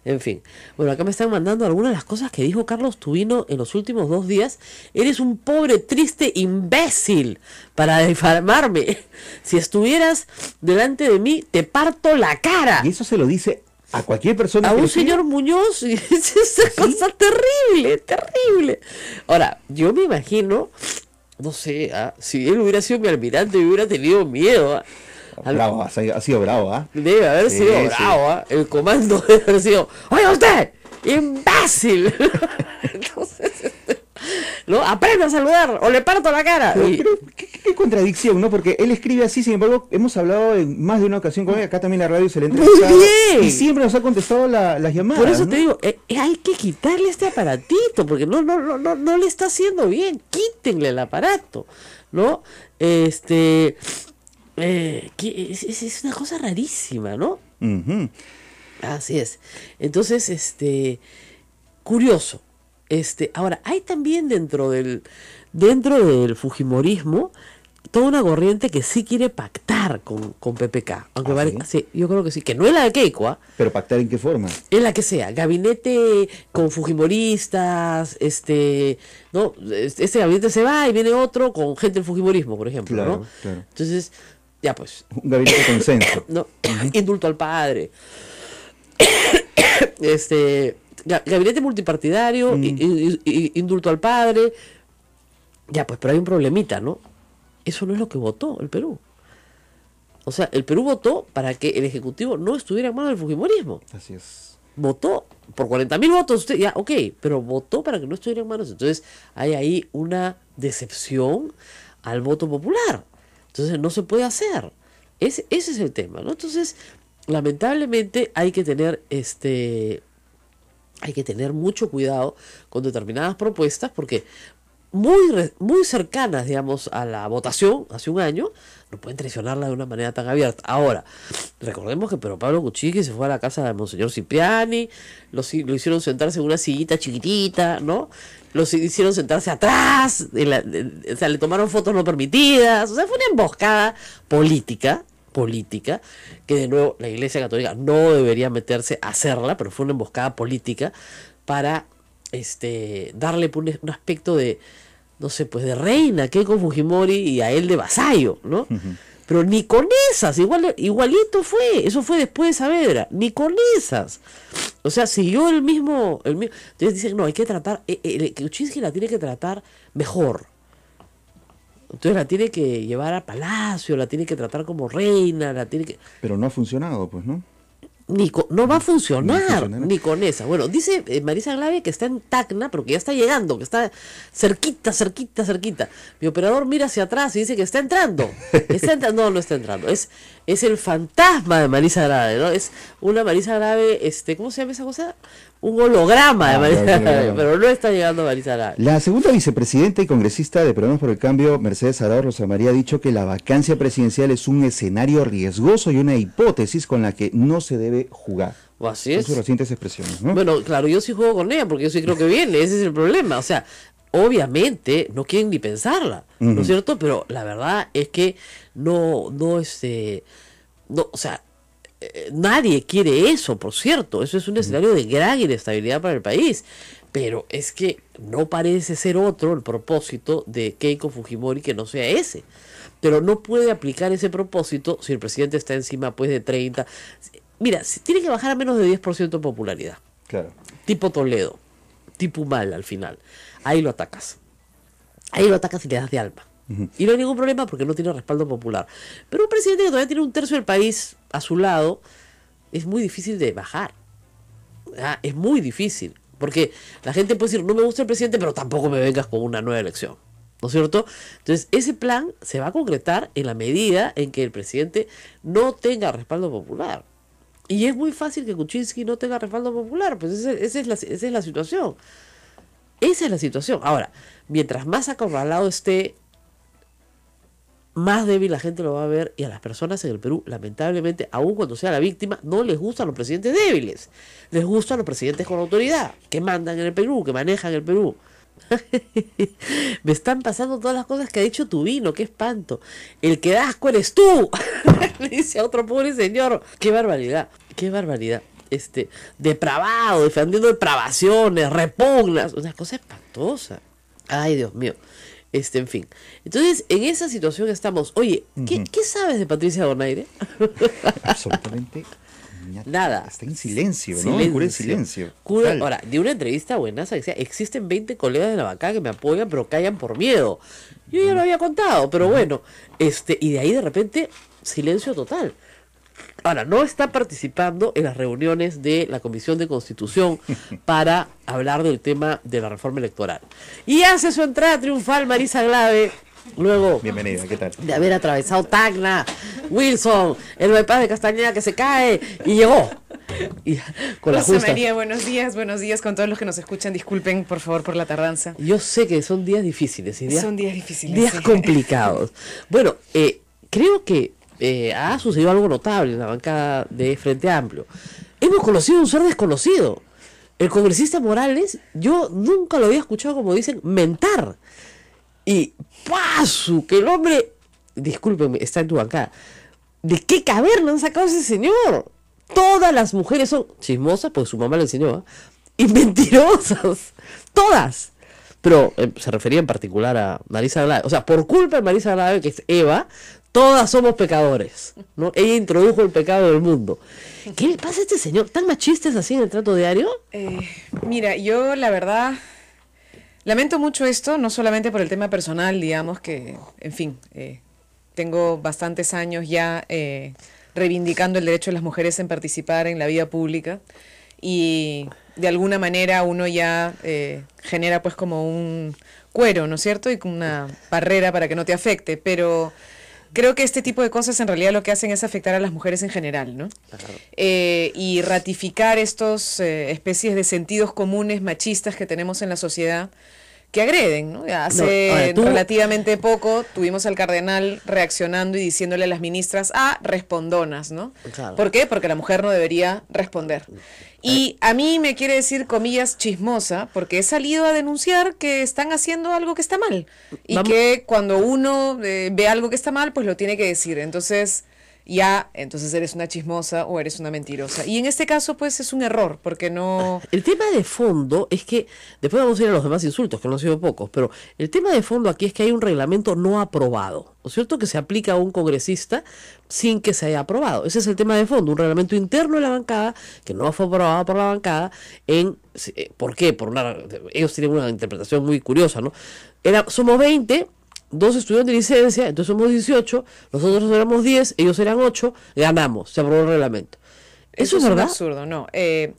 En fin. Bueno, acá me están mandando algunas de las cosas que dijo Carlos Tubino en los últimos dos días. Eres un pobre, triste imbécil para difamarme. Si estuvieras delante de mí, te parto la cara. Y eso se lo dice a cualquier persona. A un señor Muñoz, es ¿Ah, esa cosa terrible, terrible. Ahora, yo me imagino, no sé, ah, si él hubiera sido mi almirante, hubiera tenido miedo. Ah, Bravo, ha sido bravo, ¿ah? Debe haber sido bravo, ¿ah? El comando debe haber sido, ¡Oye usted! ¡Imbécil! Entonces, este, ¿no? ¡Aprende a saludar o le parto la cara. ¿qué, contradicción, ¿no? Porque él escribe así, sin embargo, hemos hablado en más de una ocasión con él, acá también la radio se le Muy bien. Y siempre nos ha contestado las llamadas. Por eso te digo, eh, eh, hay que quitarle este aparatito, porque no, no, no le está haciendo bien. Quítenle el aparato, ¿no? Este. Eh, que es, una cosa rarísima, ¿no? Así es. Entonces, este, curioso. Este, ahora, hay también dentro del, dentro del Fujimorismo toda una corriente que sí quiere pactar con, con PPK. Aunque ah, yo creo que sí, que no es la de Keiko. ¿Pero pactar en qué forma? En la que sea, gabinete con Fujimoristas, este, ¿no? Este, este gabinete se va y viene otro con gente del Fujimorismo, por ejemplo, ¿no? Entonces, ya pues. Un gabinete de consenso. Indulto al padre. este gabinete multipartidario, mm. indulto al padre. Ya, pues, pero hay un problemita, ¿no? Eso no es lo que votó el Perú. O sea, el Perú votó para que el Ejecutivo no estuviera en manos del Fujimorismo. Así es. Votó por 40 mil votos, usted, ya, ok, pero votó para que no estuviera en manos. Entonces, hay ahí una decepción al voto popular. Entonces no se puede hacer. ese es el tema, ¿no? Entonces, lamentablemente hay que tener este hay que tener mucho cuidado con determinadas propuestas porque muy, muy cercanas, digamos, a la votación hace un año, no pueden traicionarla de una manera tan abierta. Ahora, recordemos que pero Pablo Cuchiqui se fue a la casa de Monseñor Cipriani, lo, lo hicieron sentarse en una sillita chiquitita, ¿no? los hicieron sentarse atrás, o sea, le tomaron fotos no permitidas, o sea, fue una emboscada política, política, que de nuevo la Iglesia Católica no debería meterse a hacerla, pero fue una emboscada política para este, darle un, aspecto de, no sé, pues de reina, que con Fujimori y a él de vasallo, ¿no? Pero ni con esas, igual, igualito fue, eso fue después de Saavedra, ni con esas. O sea, siguió el mismo, el mismo. Entonces dicen, no, hay que tratar. El, eh, eh, la tiene que tratar mejor. Entonces la tiene que llevar a palacio, la tiene que tratar como reina, la tiene que. Pero no ha funcionado, pues, ¿no? Ni no va a funcionar, ni con esa. Bueno, dice eh, Marisa Grave que está en Tacna, pero que ya está llegando, que está cerquita, cerquita, cerquita. Mi operador mira hacia atrás y dice que está entrando. Está no, no está entrando. Es, es el fantasma de Marisa Grave, ¿no? Es una Marisa Grave, este, ¿cómo se llama esa cosa? un holograma ah, de Marisa pero no está llegando Marisa La segunda vicepresidenta y congresista de Problemas por el Cambio, Mercedes Rosa María, ha dicho que la vacancia presidencial es un escenario riesgoso y una hipótesis con la que no se debe jugar. O pues así es. Son sus recientes expresiones, ¿no? Bueno, claro, yo sí juego con ella porque yo sí creo que viene, ese es el problema. O sea, obviamente no quieren ni pensarla, ¿no es cierto? Pero la verdad es que no, no, este, no, o sea, eh, nadie quiere eso, por cierto. Eso es un escenario de gran inestabilidad para el país. Pero es que no parece ser otro el propósito de Keiko Fujimori que no sea ese. Pero no puede aplicar ese propósito si el presidente está encima pues de 30. Mira, si tiene que bajar a menos de 10% de popularidad. Claro. Tipo Toledo, tipo Mal al final. Ahí lo atacas. Ahí lo atacas y le das de alma. Y no hay ningún problema porque no tiene respaldo popular. Pero un presidente que todavía tiene un tercio del país a su lado es muy difícil de bajar. Ah, es muy difícil. Porque la gente puede decir, no me gusta el presidente, pero tampoco me vengas con una nueva elección. ¿No es cierto? Entonces, ese plan se va a concretar en la medida en que el presidente no tenga respaldo popular. Y es muy fácil que Kuczynski no tenga respaldo popular, pues esa, es esa es la situación. Esa es la situación. Ahora, mientras más acorralado esté más débil la gente lo va a ver y a las personas en el Perú, lamentablemente, aun cuando sea la víctima, no les gustan los presidentes débiles. Les gustan los presidentes con autoridad, que mandan en el Perú, que manejan el Perú. Me están pasando todas las cosas que ha dicho tu vino, qué espanto. El que da asco eres tú, le dice a otro pobre señor. Qué barbaridad, qué barbaridad. Este, depravado, defendiendo depravaciones, repugnas, una cosa espantosa. Ay, Dios mío. Este, en fin. Entonces, en esa situación estamos. Oye, ¿qué, sabes de Patricia Bonaire? Absolutamente nada. Está en silencio, ¿no? en silencio. ahora, de una entrevista buenaza que decía, existen 20 colegas de la bancada que me apoyan, pero callan por miedo. Yo ya lo había contado, pero bueno. este Y de ahí de repente, silencio total. Ahora, no está participando en las reuniones de la Comisión de Constitución para hablar del tema de la reforma electoral. Y hace su entrada triunfal Marisa Glave. Luego, bienvenida, ¿qué tal? De haber atravesado Tacna, Wilson, el Paz de Castañeda que se cae y llegó. Y, María, buenos días, buenos días con todos los que nos escuchan. Disculpen, por favor, por la tardanza. Yo sé que son días difíciles y son días difíciles, días complicados. Bueno, eh, creo que eh, ha sucedido algo notable en la bancada de Frente Amplio. Hemos conocido un ser desconocido. El congresista Morales, yo nunca lo había escuchado, como dicen, mentar. Y paso, que el hombre, discúlpenme, está en tu bancada. ¿De qué caverna han sacado ese señor? Todas las mujeres son chismosas, porque su mamá lo enseñó, ¿ah? y mentirosas. Todas. Pero eh, se refería en particular a Marisa Glave. O sea, por culpa de Marisa Glave, que es Eva, Todas somos pecadores. ¿no? Ella introdujo el pecado del mundo. ¿Qué le pasa a este señor? ¿Tan machistas así en el trato diario? Eh, mira, yo la verdad lamento mucho esto, no solamente por el tema personal, digamos que, en fin, eh, tengo bastantes años ya eh, reivindicando el derecho de las mujeres en participar en la vida pública y de alguna manera uno ya genera pues como un cuero, ¿no es cierto? Y una barrera para que no te afecte, pero Creo que este tipo de cosas en realidad lo que hacen es afectar a las mujeres en general, ¿no? Eh, y ratificar estos eh, especies de sentidos comunes machistas que tenemos en la sociedad que agreden. ¿no? Hace relativamente poco tuvimos al cardenal reaccionando y diciéndole a las ministras, ah, respondonas, ¿no? ¿Por qué? Porque la mujer no debería responder. Y eh. a mí me quiere decir, comillas, chismosa, porque he salido a denunciar que están haciendo algo que está mal. Y que cuando uno eh, ve algo que está mal, pues lo tiene que decir. Entonces ya, entonces eres una chismosa o eres una mentirosa. Y en este caso, pues es un error, porque no... Ah, el tema de fondo es que, después vamos a ir a los demás insultos, que no han sido pocos, pero el tema de fondo aquí es que hay un reglamento no aprobado, ¿no es cierto? Que se aplica a un congresista sin que se haya aprobado. Ese es el tema de fondo, un reglamento interno de la bancada que no fue aprobado por la bancada en... Eh, ¿Por qué? Por una, ellos tienen una interpretación muy curiosa, ¿no? Era, somos 20 dos estudiantes de licencia, entonces somos 18, nosotros éramos 10, ellos eran 8, ganamos, se aprobó el reglamento. Eso, es, verdad. absurdo, no. Eh,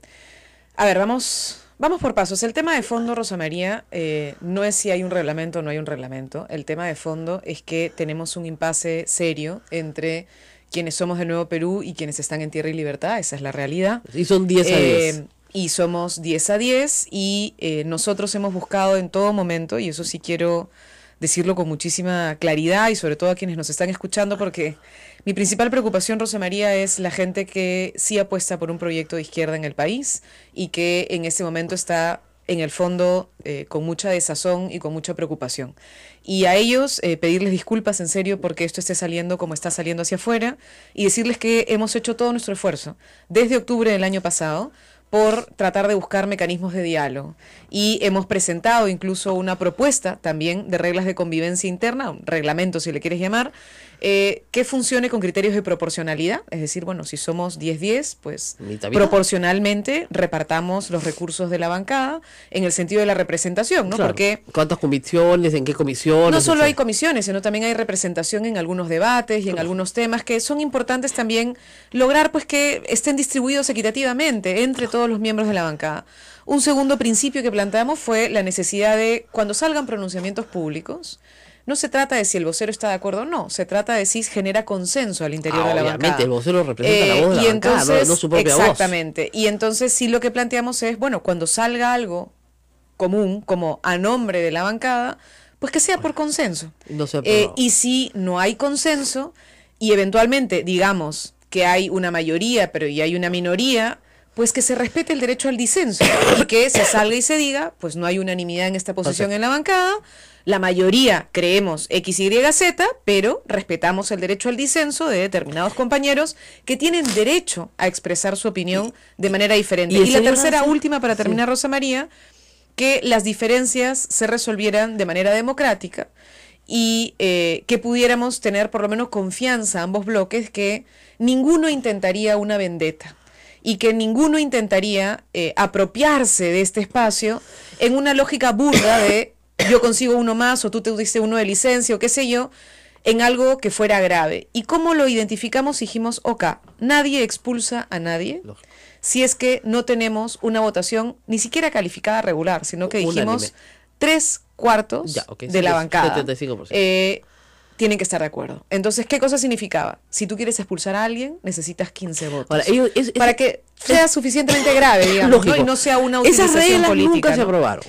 a ver, vamos, vamos por pasos. El tema de fondo, Rosa eh, no es si hay un reglamento o no hay un reglamento. El tema de fondo es que tenemos un impasse serio entre quienes somos de Nuevo Perú y quienes están en Tierra y Libertad. Esa es la realidad. Y son 10 a 10. Eh, y somos 10 a 10 y eh, nosotros hemos buscado en todo momento, y eso sí quiero decirlo con muchísima claridad y sobre todo a quienes nos están escuchando, porque mi principal preocupación, Rosa María, es la gente que sí apuesta por un proyecto de izquierda en el país y que en este momento está en el fondo eh, con mucha desazón y con mucha preocupación. Y a ellos eh, pedirles disculpas en serio porque esto esté saliendo como está saliendo hacia afuera y decirles que hemos hecho todo nuestro esfuerzo desde octubre del año pasado por tratar de buscar mecanismos de diálogo. Y hemos presentado incluso una propuesta también de reglas de convivencia interna, un reglamento si le quieres llamar, eh, que funcione con criterios de proporcionalidad, es decir, bueno, si somos 10-10, pues proporcionalmente repartamos los recursos de la bancada en el sentido de la representación, ¿no? Porque ¿Cuántas comisiones? ¿En qué comisiones? No solo hay comisiones, sino también hay representación en algunos debates y en algunos temas que son importantes también lograr pues que estén distribuidos equitativamente entre todos los miembros de la bancada. Un segundo principio que planteamos fue la necesidad de, cuando salgan pronunciamientos públicos, no se trata de si el vocero está de acuerdo o no, se trata de si genera consenso al interior ah, de la bancada. el vocero representa la eh, voz de propia exactamente. voz. Exactamente. Y entonces sí lo que planteamos es, bueno, cuando salga algo común, como a nombre de la bancada, pues que sea por consenso. Eh, y si no hay consenso y eventualmente, digamos, que hay una mayoría, pero y hay una minoría, pues que se respete el derecho al disenso y que se salga y se diga, pues no hay unanimidad en esta posición en la bancada, la mayoría creemos Y, XYZ, pero respetamos el derecho al disenso de determinados compañeros que tienen derecho a expresar su opinión de manera diferente. Y, la tercera, última, para terminar, Rosa María, que las diferencias se resolvieran de manera democrática y eh, que pudiéramos tener por lo menos confianza ambos bloques que ninguno intentaría una vendetta y que ninguno intentaría eh, apropiarse de este espacio en una lógica burda de yo consigo uno más o tú te diste uno de licencia o qué sé yo, en algo que fuera grave. ¿Y cómo lo identificamos? Dijimos, ok, nadie expulsa a nadie. Si es que no tenemos una votación ni siquiera calificada regular, sino que dijimos tres cuartos de la bancada. Eh, tienen que estar de acuerdo. Entonces, ¿qué cosa significaba? Si tú quieres expulsar a alguien, necesitas 15 votos. para que sea suficientemente grave, digamos, ¿no? y no sea una utilización Esas reglas nunca se aprobaron.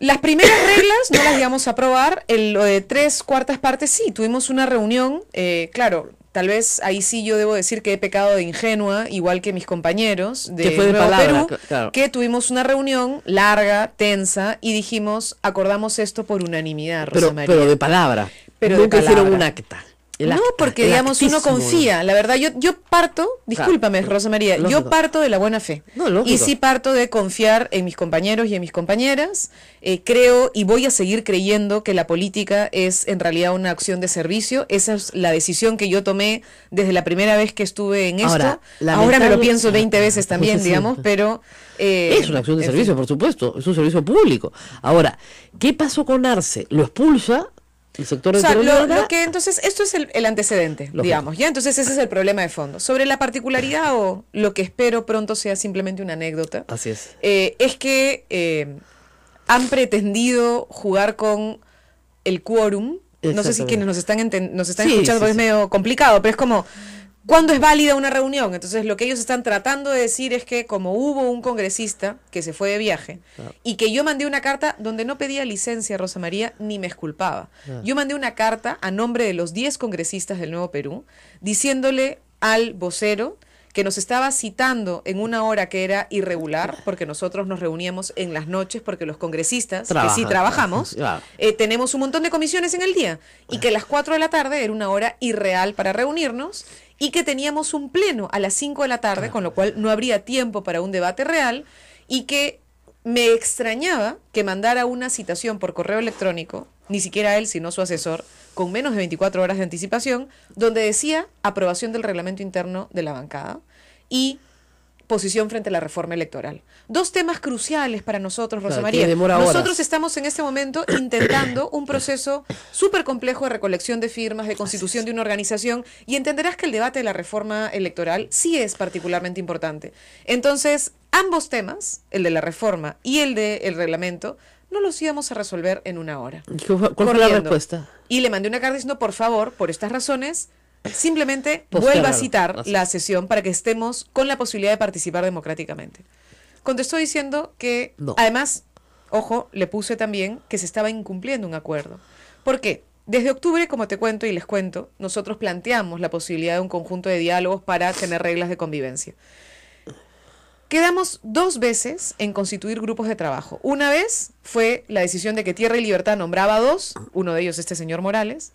Las primeras reglas no las íbamos a aprobar, el, lo de tres cuartas partes sí, tuvimos una reunión, eh, claro, tal vez ahí sí yo debo decir que he pecado de ingenua, igual que mis compañeros de, palabra, que tuvimos una reunión larga, tensa, y dijimos, acordamos esto por unanimidad, Rosa pero, de palabra. Pero Nunca hicieron un acta no, porque digamos uno confía. La verdad, yo, yo parto, discúlpame, Rosa María, yo parto de la buena fe. y sí parto de confiar en mis compañeros y en mis compañeras. Eh, creo y voy a seguir creyendo que la política es en realidad una acción de servicio. Esa es la decisión que yo tomé desde la primera vez que estuve en esto. Ahora me lo pienso 20 ah, veces también, digamos, pero... Eh, es una acción de servicio, por supuesto, es un servicio público. Ahora, ¿qué pasó con Arce? Lo expulsa el sector o sea, lo, que entonces, esto es el, antecedente, digamos, ¿ya? Entonces ese es el problema de fondo. Sobre la particularidad o lo que espero pronto sea simplemente una anécdota. Así es. Eh, es que eh, han pretendido jugar con el quórum. No sé si quienes nos están, nos están escuchando, porque es medio complicado, pero es como ¿Cuándo es válida una reunión? Entonces lo que ellos están tratando de decir es que como hubo un congresista que se fue de viaje y que yo mandé una carta donde no pedía licencia a Rosa María ni me esculpaba. Yo mandé una carta a nombre de los 10 congresistas del Nuevo Perú diciéndole al vocero que nos estaba citando en una hora que era irregular, porque nosotros nos reuníamos en las noches, porque los congresistas, que sí trabajamos, eh, tenemos un montón de comisiones en el día, y que las 4 de la tarde era una hora irreal para reunirnos, y que teníamos un pleno a las 5 de la tarde, ah. con lo cual no habría tiempo para un debate real y que me extrañaba que mandara una citación por correo electrónico, ni siquiera él, sino su asesor, con menos de 24 horas de anticipación, donde decía aprobación del reglamento interno de la bancada y posición frente a la reforma electoral. Dos temas cruciales para nosotros, Rosa Nosotros estamos en este momento intentando un proceso súper complejo de recolección de firmas, de constitución de una organización, y entenderás que el debate de la reforma electoral sí es particularmente importante. Entonces, ambos temas, el de la reforma y el de el reglamento, no los íbamos a resolver en una hora. ¿Cuál fue la respuesta? Y le mandé una carta diciendo, por favor, por estas razones, Simplemente vuelva a citar la sesión para que estemos con la posibilidad de participar democráticamente. Contestó diciendo que, además, ojo, le puse también que se estaba incumpliendo un acuerdo. ¿Por qué? Desde octubre, como te cuento y les cuento, nosotros planteamos la posibilidad de un conjunto de diálogos para tener reglas de convivencia. Quedamos dos veces en constituir grupos de trabajo. Una vez fue la decisión de que Tierra y Libertad nombraba a dos, uno de ellos este señor Morales,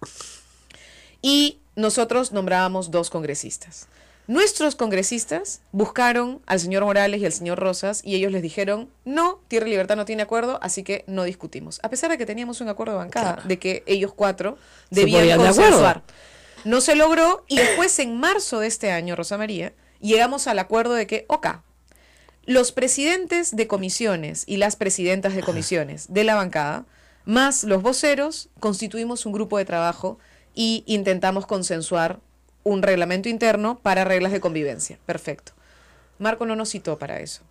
y nosotros nombrábamos dos congresistas. Nuestros congresistas buscaron al señor Morales y al señor Rosas y ellos les dijeron, no, Tierra y Libertad no tiene acuerdo, así que no discutimos. A pesar de que teníamos un acuerdo de bancada de que ellos cuatro debían consensuar. no se logró y después en marzo de este año, Rosa María, llegamos al acuerdo de que, ok, los presidentes de comisiones y las presidentas de comisiones de la bancada, más los voceros, constituimos un grupo de trabajo y intentamos consensuar un reglamento interno para reglas de convivencia. Perfecto. Marco no nos citó para eso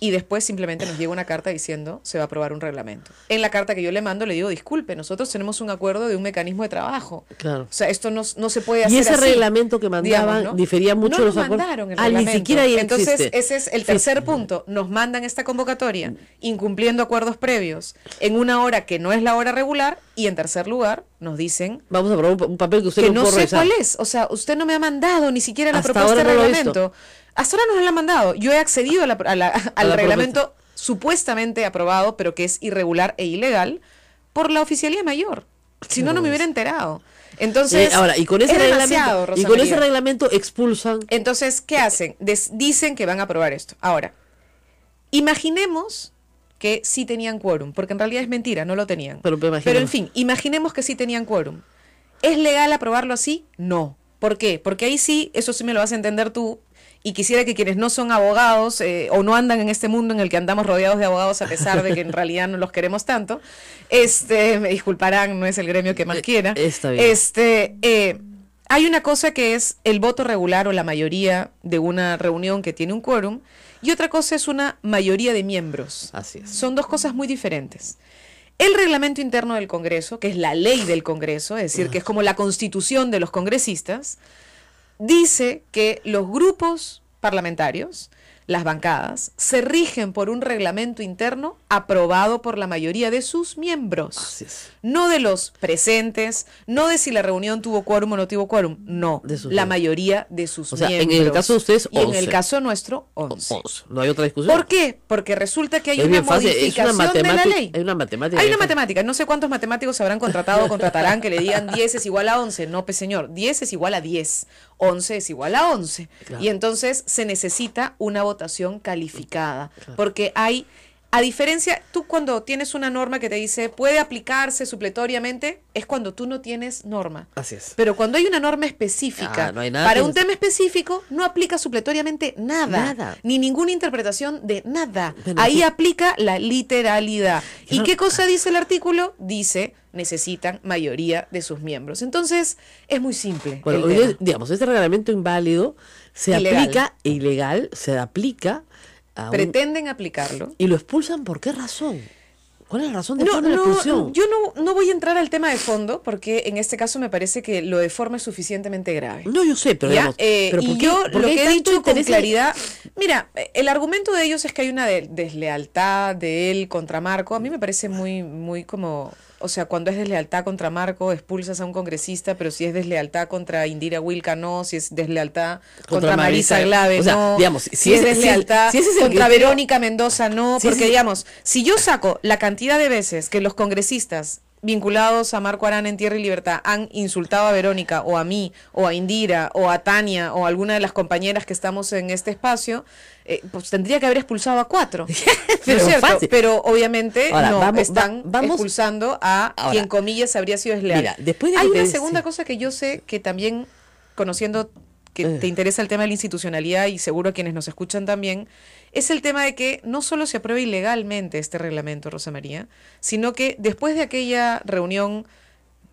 y después simplemente nos llega una carta diciendo se va a aprobar un reglamento. En la carta que yo le mando le digo, disculpe, nosotros tenemos un acuerdo de un mecanismo de trabajo. Claro. O sea, esto no, se puede hacer. Y ese reglamento que mandaban difería mucho de los nos acuerdos. Mandaron ah, Ni siquiera ahí Entonces, ese es el tercer punto. Nos mandan esta convocatoria incumpliendo acuerdos previos en una hora que no es la hora regular y en tercer lugar nos dicen vamos a probar un, papel que usted que no, sé cuál es o sea usted no me ha mandado ni siquiera la propuesta de reglamento hasta ahora no nos la han mandado. Yo he accedido al reglamento supuestamente aprobado, pero que es irregular e ilegal, por la oficialía mayor. Si no, no, me hubiera enterado. Eh, Entonces, ahora, y con ese reglamento, y con ese reglamento expulsan. Entonces, ¿qué hacen? dicen que van a aprobar esto. Ahora, imaginemos que sí tenían quórum, porque en realidad es mentira, no lo tenían. pero en fin, imaginemos que sí tenían quórum. ¿Es legal aprobarlo así? No. ¿Por qué? Porque ahí sí, eso sí me lo vas a entender tú, y quisiera que quienes no son abogados eh, o no andan en este mundo en el que andamos rodeados de abogados a pesar de que en realidad no los queremos tanto, este, me disculparán, no es el gremio que más eh, quiera. Este, eh, hay una cosa que es el voto regular o la mayoría de una reunión que tiene un quórum y otra cosa es una mayoría de miembros. Así es. Son dos cosas muy diferentes. El reglamento interno del Congreso, que es la ley del Congreso, es decir, que es como la constitución de los congresistas, dice que los grupos parlamentarios, las bancadas, se rigen por un reglamento interno aprobado por la mayoría de sus miembros. No de los presentes, no de si la reunión tuvo quórum o no tuvo quórum, no, la mayoría de sus o sea, En el caso de ustedes, 11. en el caso nuestro, 11. No hay otra discusión. ¿Por qué? Porque resulta que hay una modificación de la ley. Hay una matemática. Hay una matemática. No sé cuántos matemáticos se habrán contratado o contratarán que le digan 10 es igual a 11. No, pues, señor, 10 es igual a 10. 11 es igual a 11. Y entonces se necesita una votación calificada, porque hay a diferencia, tú cuando tienes una norma que te dice puede aplicarse supletoriamente, es cuando tú no tienes norma. Así es. Pero cuando hay una norma específica, ah, para un tema específico, no aplica supletoriamente nada. Nada. Ni ninguna interpretación de nada. Ahí aplica la literalidad. ¿Y qué cosa dice el artículo? Dice necesitan mayoría de sus miembros. Entonces, es muy simple. Bueno, digamos, este reglamento inválido se aplica ilegal, se aplica pretenden aplicarlo. ¿Y lo expulsan por qué razón? ¿Cuál es la razón de no, expulsión? Yo no, voy a entrar al tema de fondo porque en este caso me parece que lo deforma es suficientemente grave. No, yo sé, pero, eh, yo lo que he dicho con claridad, mira, el argumento de ellos es que hay una deslealtad de él contra Marco. A mí me parece muy, muy como o sea, cuando es deslealtad contra Marco, expulsas a un congresista, pero si es deslealtad contra Indira Wilca, no, si es deslealtad contra, Marisa, Glave, no, digamos, si, es, deslealtad contra Verónica Mendoza, no, porque digamos, si yo saco la cantidad de veces que los congresistas vinculados a Marco Arana en Tierra y Libertad han insultado a Verónica o a mí o a Indira o a Tania o a alguna de las compañeras que estamos en este espacio, eh, pues tendría que haber expulsado a cuatro. Pero, obviamente no están expulsando a quien comillas habría sido desleal. después Hay una segunda cosa que yo sé que también conociendo que eh. te interesa el tema de la institucionalidad y seguro a quienes nos escuchan también es el tema de que no solo se aprueba ilegalmente este reglamento, Rosa María, sino que después de aquella reunión,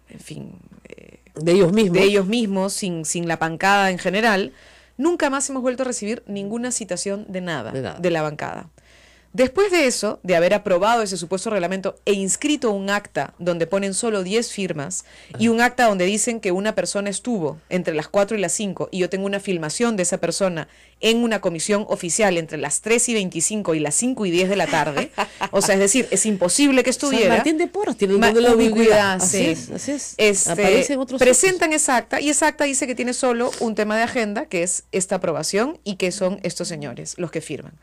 en fin, eh, de ellos mismos, de ellos mismos sin, sin la pancada en general, nunca más hemos vuelto a recibir ninguna citación De, nada. de la bancada. Después de eso, de haber aprobado ese supuesto reglamento e inscrito un acta donde ponen solo 10 firmas y un acta donde dicen que una persona estuvo entre las 4 y las 5 y yo tengo una filmación de esa persona en una comisión oficial entre las 3 y 25 y las 5 y 10 de la tarde, o sea, es decir, es imposible que estuviera. Martín de Porras tiene una ubicuidad, así es, es. Este, presentan ese acta y esa acta dice que tiene solo un tema de agenda que es esta aprobación y que son estos señores los que firman.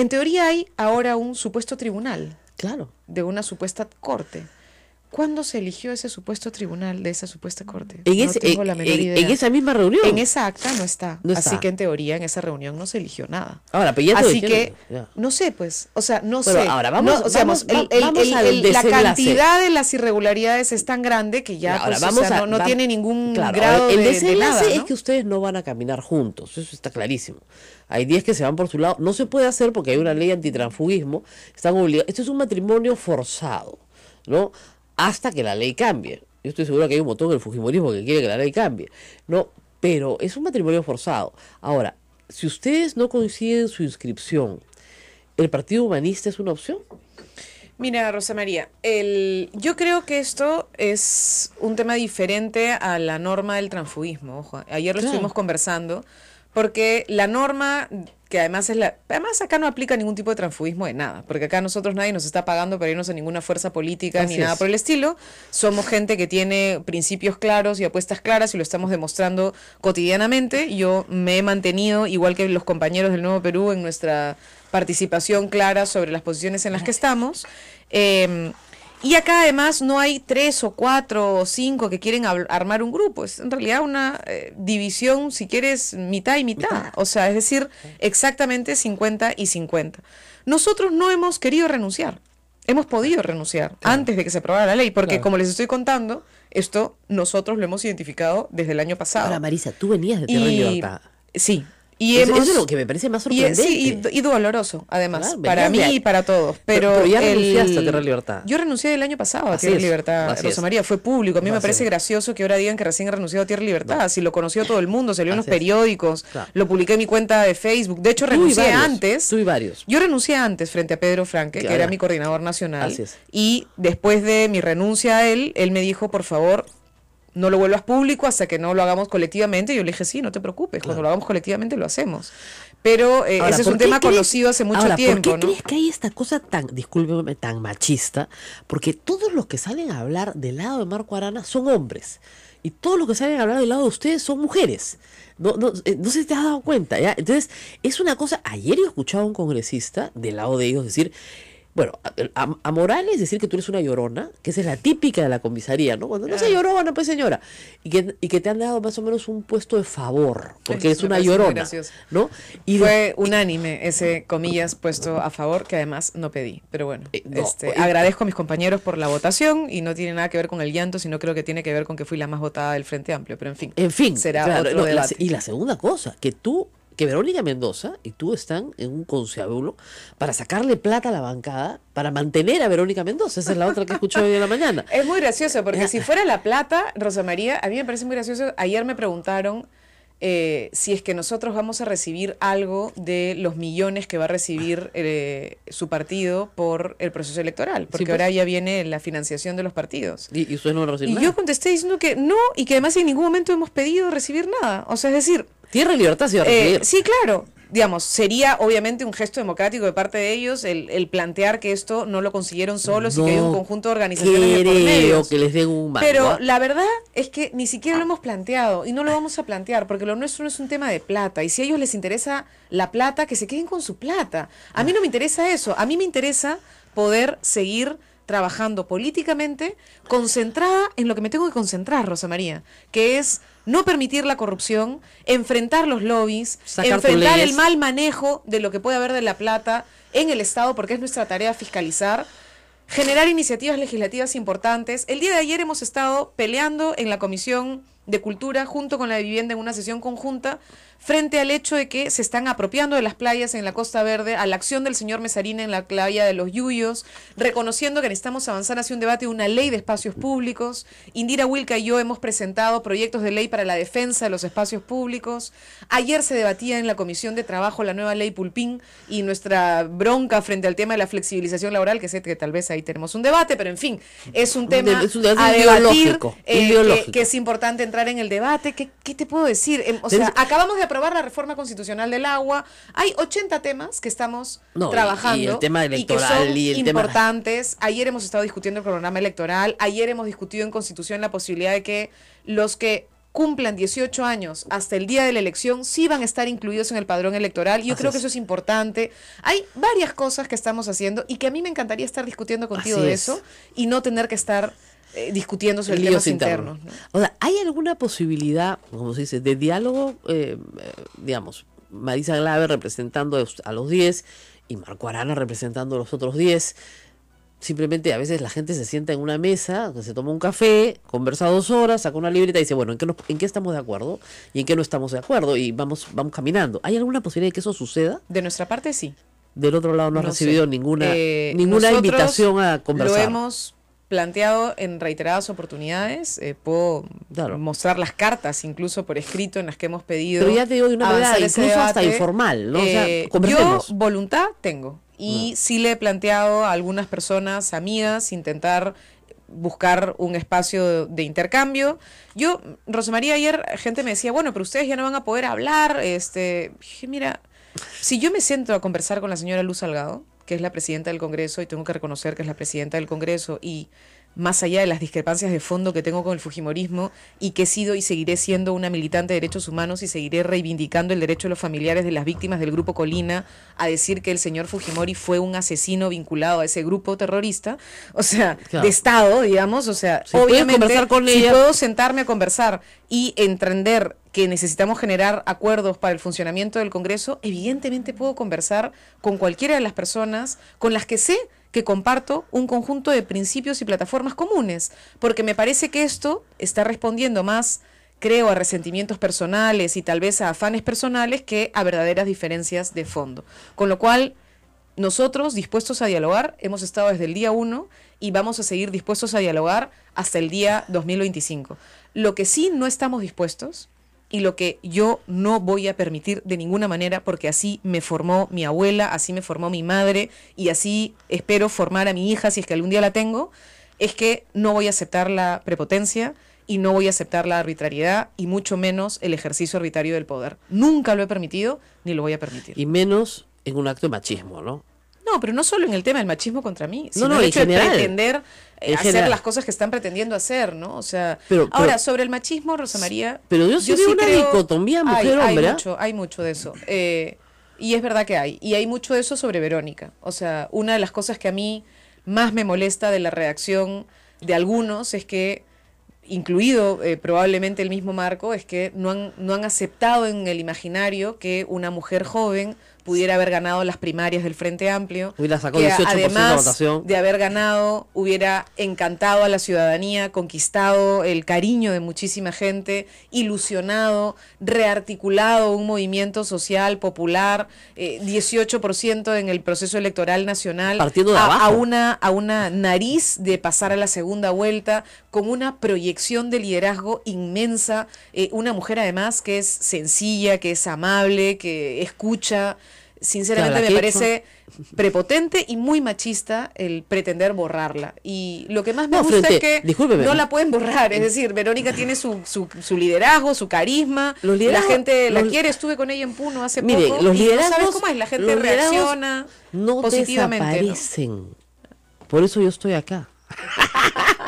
En teoría hay ahora un supuesto tribunal. Claro. De una supuesta corte. ¿Cuándo se eligió ese supuesto tribunal de esa supuesta corte? En, eh, esa misma reunión. En esa acta no está. Así que en teoría en esa reunión no se eligió nada. Ahora, pero ya Así que no sé, pues, o sea, no sé. Ahora vamos, la cantidad de las irregularidades es tan grande que ya ahora, pues, vamos no, no tiene ningún grado el de, es que ustedes no van a caminar juntos, eso está clarísimo. Hay 10 que se van por su lado, no se puede hacer porque hay una ley antitransfugismo, están obligados. Esto es un matrimonio forzado, ¿no? hasta que la ley cambie. Yo estoy seguro que hay un montón del Fujimorismo que quiere que la ley cambie. No, pero es un matrimonio forzado. Ahora, si ustedes no coinciden su inscripción, ¿el Partido Humanista es una opción? Mira, Rosa María, el, yo creo que esto es un tema diferente a la norma del transfugismo. Ojo, ayer lo estuvimos conversando, porque la norma que además es la... Además acá no aplica ningún tipo de transfugismo de nada, porque acá nosotros nadie nos está pagando para irnos a ninguna fuerza política ni nada por el estilo. Somos gente que tiene principios claros y apuestas claras y lo estamos demostrando cotidianamente. Yo me he mantenido, igual que los compañeros del Nuevo Perú, en nuestra participación clara sobre las posiciones en las que estamos. Em, y acá además no hay tres o cuatro o cinco que quieren armar un grupo, es en realidad una eh, división, si quieres, mitad y mitad, o sea, es decir, exactamente 50 y 50. Nosotros no hemos querido renunciar, hemos podido renunciar antes de que se aprobara la ley, porque como les estoy contando, esto nosotros lo hemos identificado desde el año pasado. Ahora, Marisa, tú venías de Tierra y... Sí, y pues, eso es lo que me parece más sorprendente. Y, sí, y, doloroso, además, para mí y para todos. Pero, ya renunciaste a Tierra Libertad. Yo renuncié el año pasado a Tierra Libertad, Rosa María, fue público. A mí me parece gracioso que ahora digan que recién he renunciado a Tierra Libertad, si lo conoció todo el mundo, salió en los periódicos, lo publiqué en mi cuenta de Facebook. De hecho, renuncié antes. tuve varios. Yo renuncié antes frente a Pedro Franque, que era mi coordinador nacional. Y después de mi renuncia a él, él me dijo, por favor, no lo vuelvas público hasta que no lo hagamos colectivamente. Yo le dije, sí, no te preocupes, cuando lo hagamos colectivamente lo hacemos. Pero eh, ese es un tema conocido hace mucho tiempo. ¿Por qué crees que hay esta cosa tan, discúlpeme, tan machista? Porque todos los que salen a hablar del lado de Marco Arana son hombres. Y todos los que salen a hablar del lado de ustedes son mujeres. No, no, eh, no sé te has dado cuenta. ¿ya? Entonces, es una cosa. Ayer yo escuchaba a un congresista del lado de ellos decir bueno, a, a, decir que tú eres una llorona, que esa es la típica de la comisaría, ¿no? Cuando no se lloró, bueno, pues señora. Y que, te han dado más o menos un puesto de favor, porque es una llorona. ¿no? Y Fue unánime ese, comillas, puesto a favor, que además no pedí. Pero bueno, eh, este, agradezco a mis compañeros por la votación y no tiene nada que ver con el llanto, sino creo que tiene que ver con que fui la más votada del Frente Amplio. Pero en fin, en fin será claro, otro y la segunda cosa, que tú que Verónica Mendoza y tú están en un consejuelo para sacarle plata a la bancada para mantener a Verónica Mendoza. Esa es la otra que escuché hoy en la mañana. Es muy gracioso, porque eh, si fuera la plata, Rosa María, a mí me parece muy gracioso. Ayer me preguntaron eh, si es que nosotros vamos a recibir algo de los millones que va a recibir eh, su partido por el proceso electoral, porque ahora ya viene la financiación de los partidos. Y, no yo contesté diciendo que no, y que además en ningún momento hemos pedido recibir nada. O sea, es decir... Tierra y libertad sí, eh, claro, digamos, sería obviamente un gesto democrático de parte de ellos el, plantear que esto no lo consiguieron solos y que hay un conjunto de organizaciones que les Pero la verdad es que ni siquiera lo hemos planteado y no lo vamos a plantear porque lo nuestro no es un tema de plata y si a ellos les interesa la plata, que se queden con su plata. A mí no me interesa eso, a mí me interesa poder seguir trabajando políticamente concentrada en lo que me tengo que concentrar, Rosa María, que es no permitir la corrupción, enfrentar los lobbies, enfrentar el mal manejo de lo que puede haber de la plata en el Estado, porque es nuestra tarea fiscalizar, generar iniciativas legislativas importantes. El día de ayer hemos estado peleando en la Comisión de Cultura junto con la de Vivienda en una sesión conjunta frente al hecho de que se están apropiando de las playas en la Costa Verde, a la acción del señor Mesarina en la playa de los Yuyos, reconociendo que necesitamos avanzar hacia un debate de una ley de espacios públicos. Indira Wilca y yo hemos presentado proyectos de ley para la defensa de los espacios públicos. Ayer se debatía en la Comisión de Trabajo la nueva ley Pulpín y nuestra bronca frente al tema de la flexibilización laboral, que sé que tal vez ahí tenemos un debate, pero en fin, es un tema a debatir, eh, que, es importante entrar en el debate. ¿Qué, te puedo decir? Em, o sea, acabamos de aprobar la reforma constitucional del agua. Hay 80 temas que estamos trabajando. Y, el tema electoral y, que son importantes. Ayer hemos estado discutiendo el programa electoral. Ayer hemos discutido en Constitución la posibilidad de que los que cumplan 18 años hasta el día de la elección sí van a estar incluidos en el padrón electoral. Yo creo que eso es importante. Hay varias cosas que estamos haciendo y que a mí me encantaría estar discutiendo contigo de eso y no tener que estar eh, discutiendo sobre líos internos. O sea, ¿hay alguna posibilidad, como se dice, de diálogo, eh, digamos, Marisa Glave representando a los 10 y Marco Arana representando a los otros 10? Simplemente a veces la gente se sienta en una mesa, se toma un café, conversa dos horas, saca una libreta y dice, bueno, ¿en qué, ¿en qué estamos de acuerdo y en qué no estamos de acuerdo? Y vamos, vamos caminando. ¿Hay alguna posibilidad de que eso suceda? De nuestra parte sí del otro lado no, ha recibido ninguna eh, ninguna invitación a conversar. Lo hemos planteado en reiteradas oportunidades. Eh, puedo mostrar las cartas, incluso por escrito, en las que hemos pedido. Pero ya te digo de una manera incluso hasta informal, ¿no? Eh, yo voluntad tengo. Y ah. sí le he planteado a algunas personas, amigas, intentar buscar un espacio de intercambio. Yo, Rosemaría, ayer gente me decía, bueno, pero ustedes ya no van a poder hablar. Este, dije, mira, si yo me siento a conversar con la señora Luz Salgado, que es la presidenta del Congreso, y tengo que reconocer que es la presidenta del Congreso, y más allá de las discrepancias de fondo que tengo con el Fujimorismo, y que he sido y seguiré siendo una militante de derechos humanos y seguiré reivindicando el derecho de los familiares de las víctimas del grupo Colina a decir que el señor Fujimori fue un asesino vinculado a ese grupo terrorista, o sea, de Estado, digamos, o sea, si obviamente, conversar con puedo sentarme a conversar y entender que necesitamos generar acuerdos para el funcionamiento del Congreso, evidentemente puedo conversar con cualquiera de las personas con las que sé que comparto un conjunto de principios y plataformas comunes, porque me parece que esto está respondiendo más, creo, a resentimientos personales y tal vez a afanes personales que a verdaderas diferencias de fondo. Con lo cual, nosotros, dispuestos a dialogar, hemos estado desde el día 1 y vamos a seguir dispuestos a dialogar hasta el día 2025. Lo que sí no estamos dispuestos y lo que yo no voy a permitir de ninguna manera porque así me formó mi abuela, así me formó mi madre y así espero formar a mi hija si es que algún día la tengo, es que no voy a aceptar la prepotencia y no voy a aceptar la arbitrariedad y mucho menos el ejercicio arbitrario del poder. Nunca lo he permitido ni lo voy a permitir. Y menos en un acto de machismo, ¿no? No, pero no solo en el tema del machismo contra mí, sino no, no, el hecho general, de pretender eh, hacer las cosas que están pretendiendo hacer, ¿no? O sea, ahora, sobre el machismo, Rosa María... Pero yo, sí una dicotomía mujer-hombre. Hay, ¿ah? mucho, hay mucho de eso. Eh, y es verdad que hay. Y hay mucho de eso sobre Verónica. O sea, una de las cosas que a mí más me molesta de la reacción de algunos es que incluido eh, probablemente el mismo marco, es que no han, no han aceptado en el imaginario que una mujer joven pudiera haber ganado las primarias del Frente Amplio. además de haber ganado, hubiera encantado a la ciudadanía, conquistado el cariño de muchísima gente, ilusionado, rearticulado un movimiento social, popular, 18% eh, en el proceso electoral nacional. Partiendo de a, a una, a una nariz de pasar a la segunda vuelta, con una proyección de liderazgo inmensa. Eh, una mujer, además, que es sencilla, que es amable, que escucha sinceramente me parece prepotente y muy machista el pretender borrarla. Y lo que más me gusta es que no la pueden borrar. Es mm. decir, Verónica tiene su, su, liderazgo, su carisma. la gente la quiere. Estuve con ella en Puno hace poco. Los y sabes cómo es. La gente reacciona no positivamente. Desaparecen. Por eso yo estoy acá.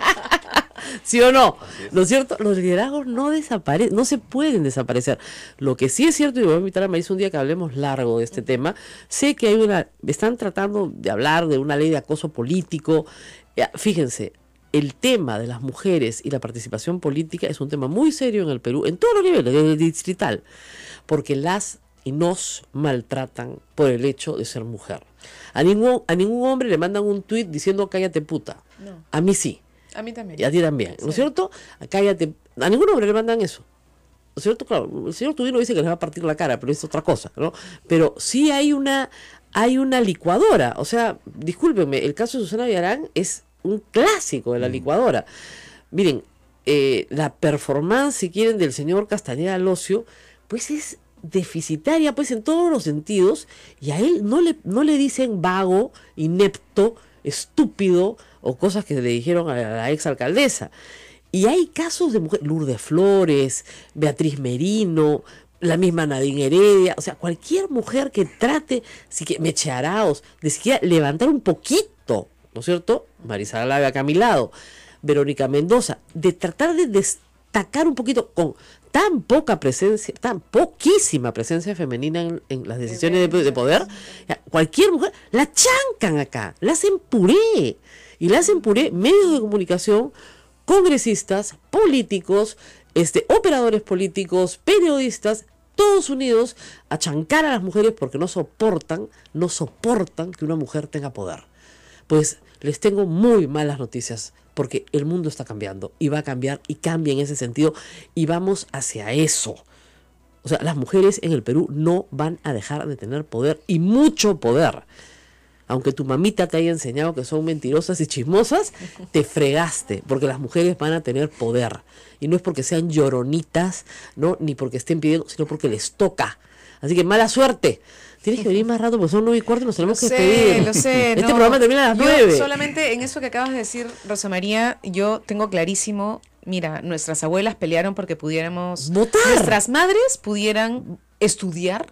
¿Sí o no? Lo cierto? Los liderazgos no desaparecen, no se pueden desaparecer. Lo que sí es cierto, y voy a invitar a Maíz un día que hablemos largo de este tema, sé que hay una, están tratando de hablar de una ley de acoso político. Eh, fíjense, el tema de las mujeres y la participación política es un tema muy serio en el Perú, en todos los niveles, desde el distrital, porque las y nos maltratan por el hecho de ser mujer. A ningún, a ningún hombre le mandan un tuit diciendo cállate puta. A mí sí. A mí también. Y a ti también, ¿no es cierto? Cállate. A ningún hombre le mandan eso. ¿No es cierto? Claro, el señor Tudino dice que le va a partir la cara, pero es otra cosa, ¿no? Pero sí hay una, hay una licuadora. O sea, discúlpenme, el caso de Susana Villarán es un clásico de la mm. licuadora. Miren, eh, la performance, si quieren, del señor Castañeda Locio, pues es deficitaria, pues en todos los sentidos, y a él no le, no le dicen vago, inepto, estúpido, o cosas que le dijeron a la ex alcaldesa. Y hay casos de mujeres, Lourdes Flores, Beatriz Merino, la misma Nadine Heredia, o sea, cualquier mujer que trate, si que Mecharaos, de siquiera levantar un poquito, ¿no es cierto? Marisa Lave acá a mi lado, Verónica Mendoza, de tratar de destacar un poquito con tan poca presencia, tan poquísima presencia femenina en, las decisiones de, de poder, cualquier mujer la chancan acá, la hacen puré, y las hacen puré medios de comunicación, congresistas, políticos, este, operadores políticos, periodistas, todos unidos a chancar a las mujeres porque no soportan, no soportan que una mujer tenga poder. Pues les tengo muy malas noticias porque el mundo está cambiando y va a cambiar y cambia en ese sentido y vamos hacia eso. O sea, las mujeres en el Perú no van a dejar de tener poder y mucho poder aunque tu mamita te haya enseñado que son mentirosas y chismosas, te fregaste, porque las mujeres van a tener poder. Y no es porque sean lloronitas, ¿no? Ni porque estén pidiendo, sino porque les toca. Así que mala suerte. Tienes que venir más rato, porque son nueve y cuarto, nos tenemos que sé, Este programa termina a las nueve. Solamente en eso que acabas de decir, Rosa María, yo tengo clarísimo, mira, nuestras abuelas pelearon porque pudiéramos... ¡Votar! Nuestras madres pudieran estudiar,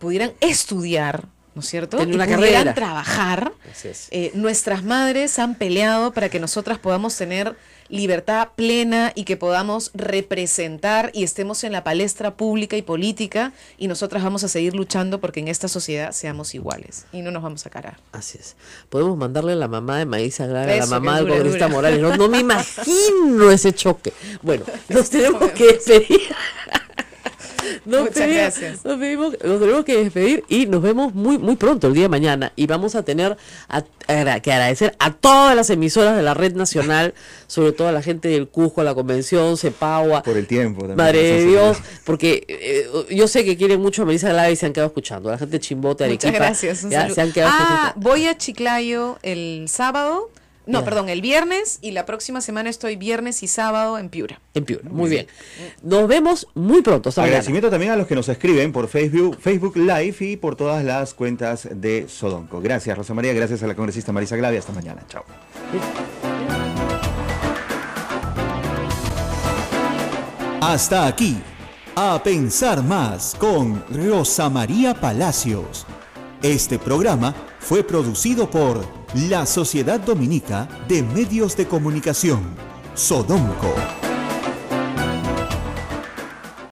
pudieran estudiar, ¿no es cierto? en una que pudieran trabajar. Eh, nuestras madres han peleado para que nosotras podamos tener libertad plena y que podamos representar y estemos en la palestra pública y política y nosotras vamos a seguir luchando porque en esta sociedad seamos iguales y no nos vamos a carar. Así es. Podemos mandarle a la mamá de Maíz Sagrada, a la mamá del congresista Morales. No, no me imagino ese choque. Bueno, nos tenemos que despedir. Muchas gracias. Nos, tenemos que despedir y nos vemos muy, muy pronto, el día de mañana. Y vamos a tener que agradecer a todas las emisoras de la red nacional, sobre todo a la gente del cujo a la Convención, Cepagua. Por el tiempo también. Madre de Dios, porque eh, yo sé que quieren mucho a Melissa Lava y se han quedado escuchando. la gente de Chimbote, Muchas gracias. Ya, se han quedado ah, voy a Chiclayo el sábado no, perdón, el viernes y la próxima semana estoy viernes y sábado en Piura. En Piura, muy, bien. Nos vemos muy pronto. Agradecimiento también a los que nos escriben por Facebook, Facebook Live y por todas las cuentas de Sodonco. Gracias, Rosa María. Gracias a la congresista Marisa Glavia. Hasta mañana. Chao. Hasta aquí, a pensar más con Rosa María Palacios. Este programa fue producido por la Sociedad Dominica de Medios de Comunicación, Sodomco.